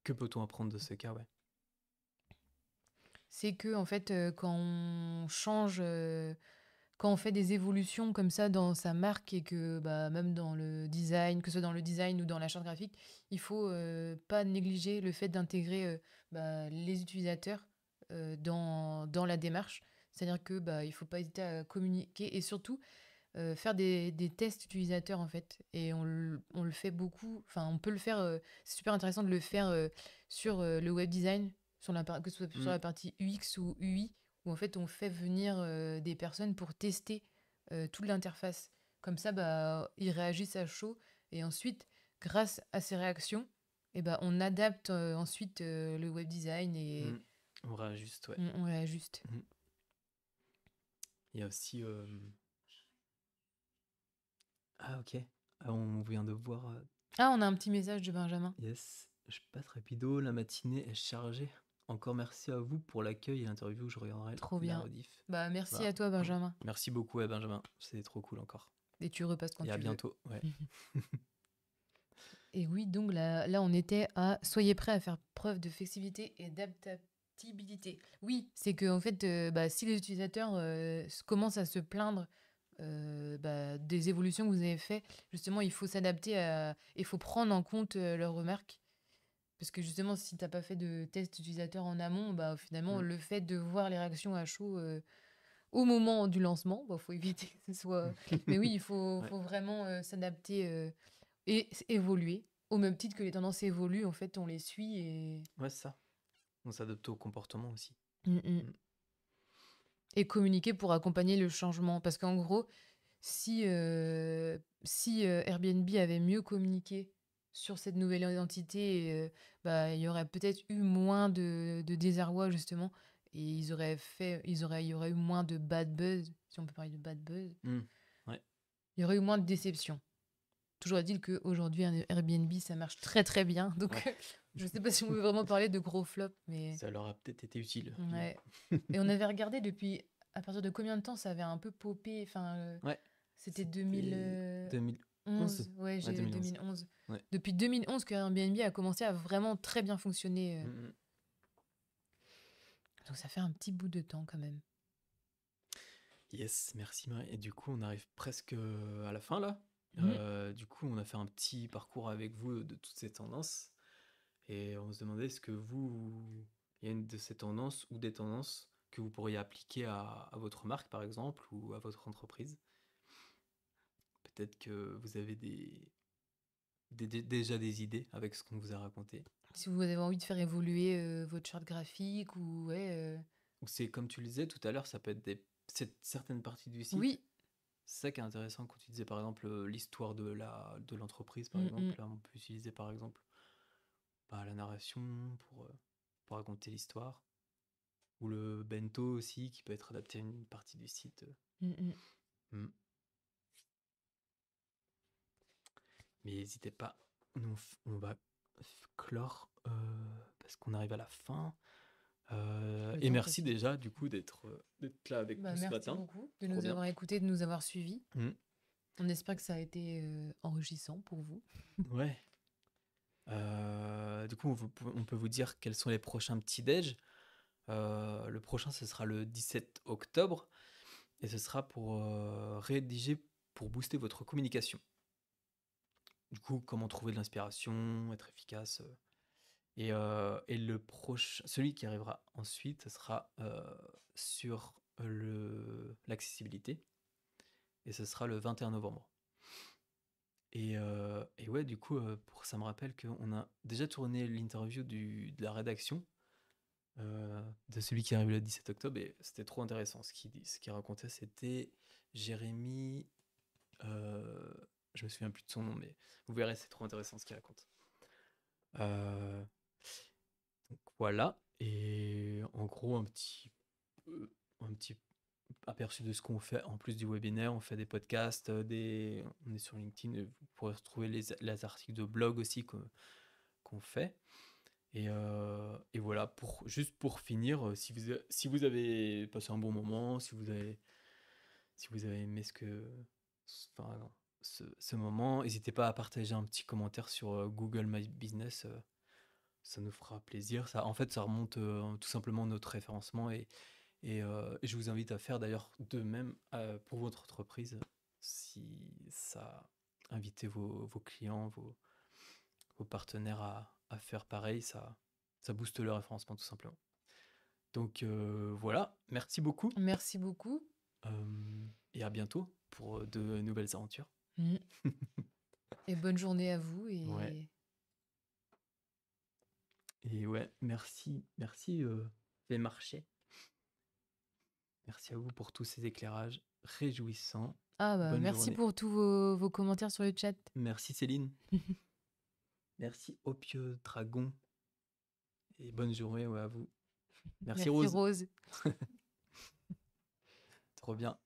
que peut-on apprendre de ce cas, C'est que en fait, euh, quand on change, euh, quand on fait des évolutions comme ça dans sa marque et que bah, même dans le design, que ce soit dans le design ou dans la charte graphique, il faut pas négliger le fait d'intégrer bah, les utilisateurs dans la démarche c'est-à-dire que bah, il faut pas hésiter à communiquer et surtout euh, faire des, tests utilisateurs en fait. Et on, le, fait beaucoup. Enfin, on peut le faire. Euh, c'est super intéressant de le faire euh, sur le web design, sur la, que ce soit sur mm. la partie UX ou UI, où en fait on fait venir des personnes pour tester toute l'interface. Comme ça, bah, ils réagissent à chaud. Et ensuite, grâce à ces réactions, et eh bah, on adapte ensuite le web design et. Mm. On réajuste, ouais. On, mm. Il y a aussi. Euh, ah, ok. Ah, on vient de voir. Euh, ah, on a un petit message de Benjamin. Yes. Je très pido La matinée est chargée. Encore merci à vous pour l'accueil et l'interview. Je regarderai Trop bien. Bah, merci bah, à toi, mm. Benjamin. Merci beaucoup Benjamin. C'est trop cool encore. Et tu repasses quand et bientôt. Et oui, donc là, on était à soyez prêts à faire preuve de flexibilité et d'adapta- oui, c'est que en fait, euh, bah, si les utilisateurs euh, commencent à se plaindre euh, bah, des évolutions que vous avez faites, justement, il faut s'adapter et il faut prendre en compte leurs remarques. Parce que justement, si tu n'as pas fait de test utilisateur en amont, bah, finalement, mm. le fait de voir les réactions à chaud au moment du lancement, il faut éviter que ce soit... Mm. Mais oui, il faut, vraiment s'adapter et évoluer. Au même titre que les tendances évoluent, en fait, on les suit et... Ouais, c'est ça on s'adapte au comportement aussi. Mm, mm. Mm. Et communiquer pour accompagner le changement. Parce qu'en gros, si, euh, si euh, Airbnb avait mieux communiqué sur cette nouvelle identité, euh, bah, il y aurait peut-être eu moins de, désarroi, justement. Et ils auraient fait, ils auraient, il y aurait eu moins de bad buzz, si on peut parler de bad buzz. Il y aurait eu moins de déception j'aurais dit il qu'aujourd'hui, Airbnb, ça marche très très bien. Donc, je ne sais pas si on veut vraiment parler de gros flop, mais. Ça leur a peut-être été utile. Ouais. Et on avait regardé depuis. À partir de combien de temps ça avait un peu popé enfin, euh, ouais. C'était 2000... 2011. Euh, ouais, j'ai 2011. 2011. Depuis 2011 que Airbnb a commencé à vraiment très bien fonctionner. Euh. Mm, mm. Donc ça fait un petit bout de temps quand même. Yes, merci Marie. Et du coup, on arrive presque à la fin là. Mmh. Euh, du coup, on a fait un petit parcours avec vous de toutes ces tendances. Et on se demandait est-ce que vous, il y a une de ces tendances ou des tendances que vous pourriez appliquer à, votre marque, par exemple, ou à votre entreprise Peut-être que vous avez déjà des idées avec ce qu'on vous a raconté. Si vous avez envie de faire évoluer euh, votre charte graphique ou euh ou c'est comme tu le disais tout à l'heure, ça peut être certaines parties du site. Oui, c'est ça qui est intéressant quand tu disais par exemple euh, l'histoire de la de l'entreprise par mm, exemple. Mm. Là, on peut utiliser par exemple bah, la narration pour, euh, pour raconter l'histoire ou le bento aussi qui peut être adapté à une partie du site. Euh. Mm, Mais n'hésitez pas, on, va clore parce qu'on arrive à la fin. Euh, bah, et merci déjà du coup d'être euh, là avec bah, nous ce matin. Merci beaucoup de nous avoir écoutés, de nous avoir suivis. Mmh. On espère que ça a été euh, enrichissant pour vous. ouais. du coup, on, on, peut vous dire quels sont les prochains petits déj. le prochain, ce sera le 17 octobre et ce sera pour rédiger pour booster votre communication. Du coup, comment trouver de l'inspiration, être efficace, euh, et, le proche, celui qui arrivera ensuite, sera euh, sur le l'accessibilité. Et ce sera le 21 novembre. Euh, et, ouais, du coup, pour, ça me rappelle qu'on a déjà tourné l'interview de la rédaction de celui qui arrive le 17 octobre. Et c'était trop intéressant ce qu'il racontait. C'était Jérémy. je me souviens plus de son nom, mais vous verrez, c'est trop intéressant ce qu'il raconte. Euh, voilà, et en gros, un petit, euh, un petit aperçu de ce qu'on fait en plus du webinaire. On fait des podcasts, euh, des, on est sur LinkedIn, vous pourrez retrouver les, les articles de blog aussi qu'on fait. Euh, et, voilà, pour, juste pour finir, si vous, avez passé un bon moment, si vous avez, si vous avez aimé ce que, ce moment, n'hésitez pas à partager un petit commentaire sur Google My Business ça nous fera plaisir. Ça, en fait, ça remonte euh, tout simplement notre référencement et, euh, et, je vous invite à faire d'ailleurs de même euh, pour votre entreprise si ça invitez vos, vos clients, vos, vos partenaires à, faire pareil, ça, ça booste le référencement tout simplement. Donc voilà, merci beaucoup. Merci beaucoup. et à bientôt pour de nouvelles aventures. Mm. et bonne journée à vous et et ouais, merci, merci, euh, fait marcher. Merci à vous pour tous ces éclairages réjouissants. Ah bah, merci pour tous vos, commentaires sur le chat. Merci Céline. merci Opieux Dragon. Et bonne journée à vous. Merci, merci Rose. Trop bien.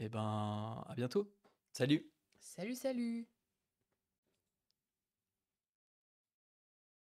Et eh ben, à bientôt. Salut. Salut, salut.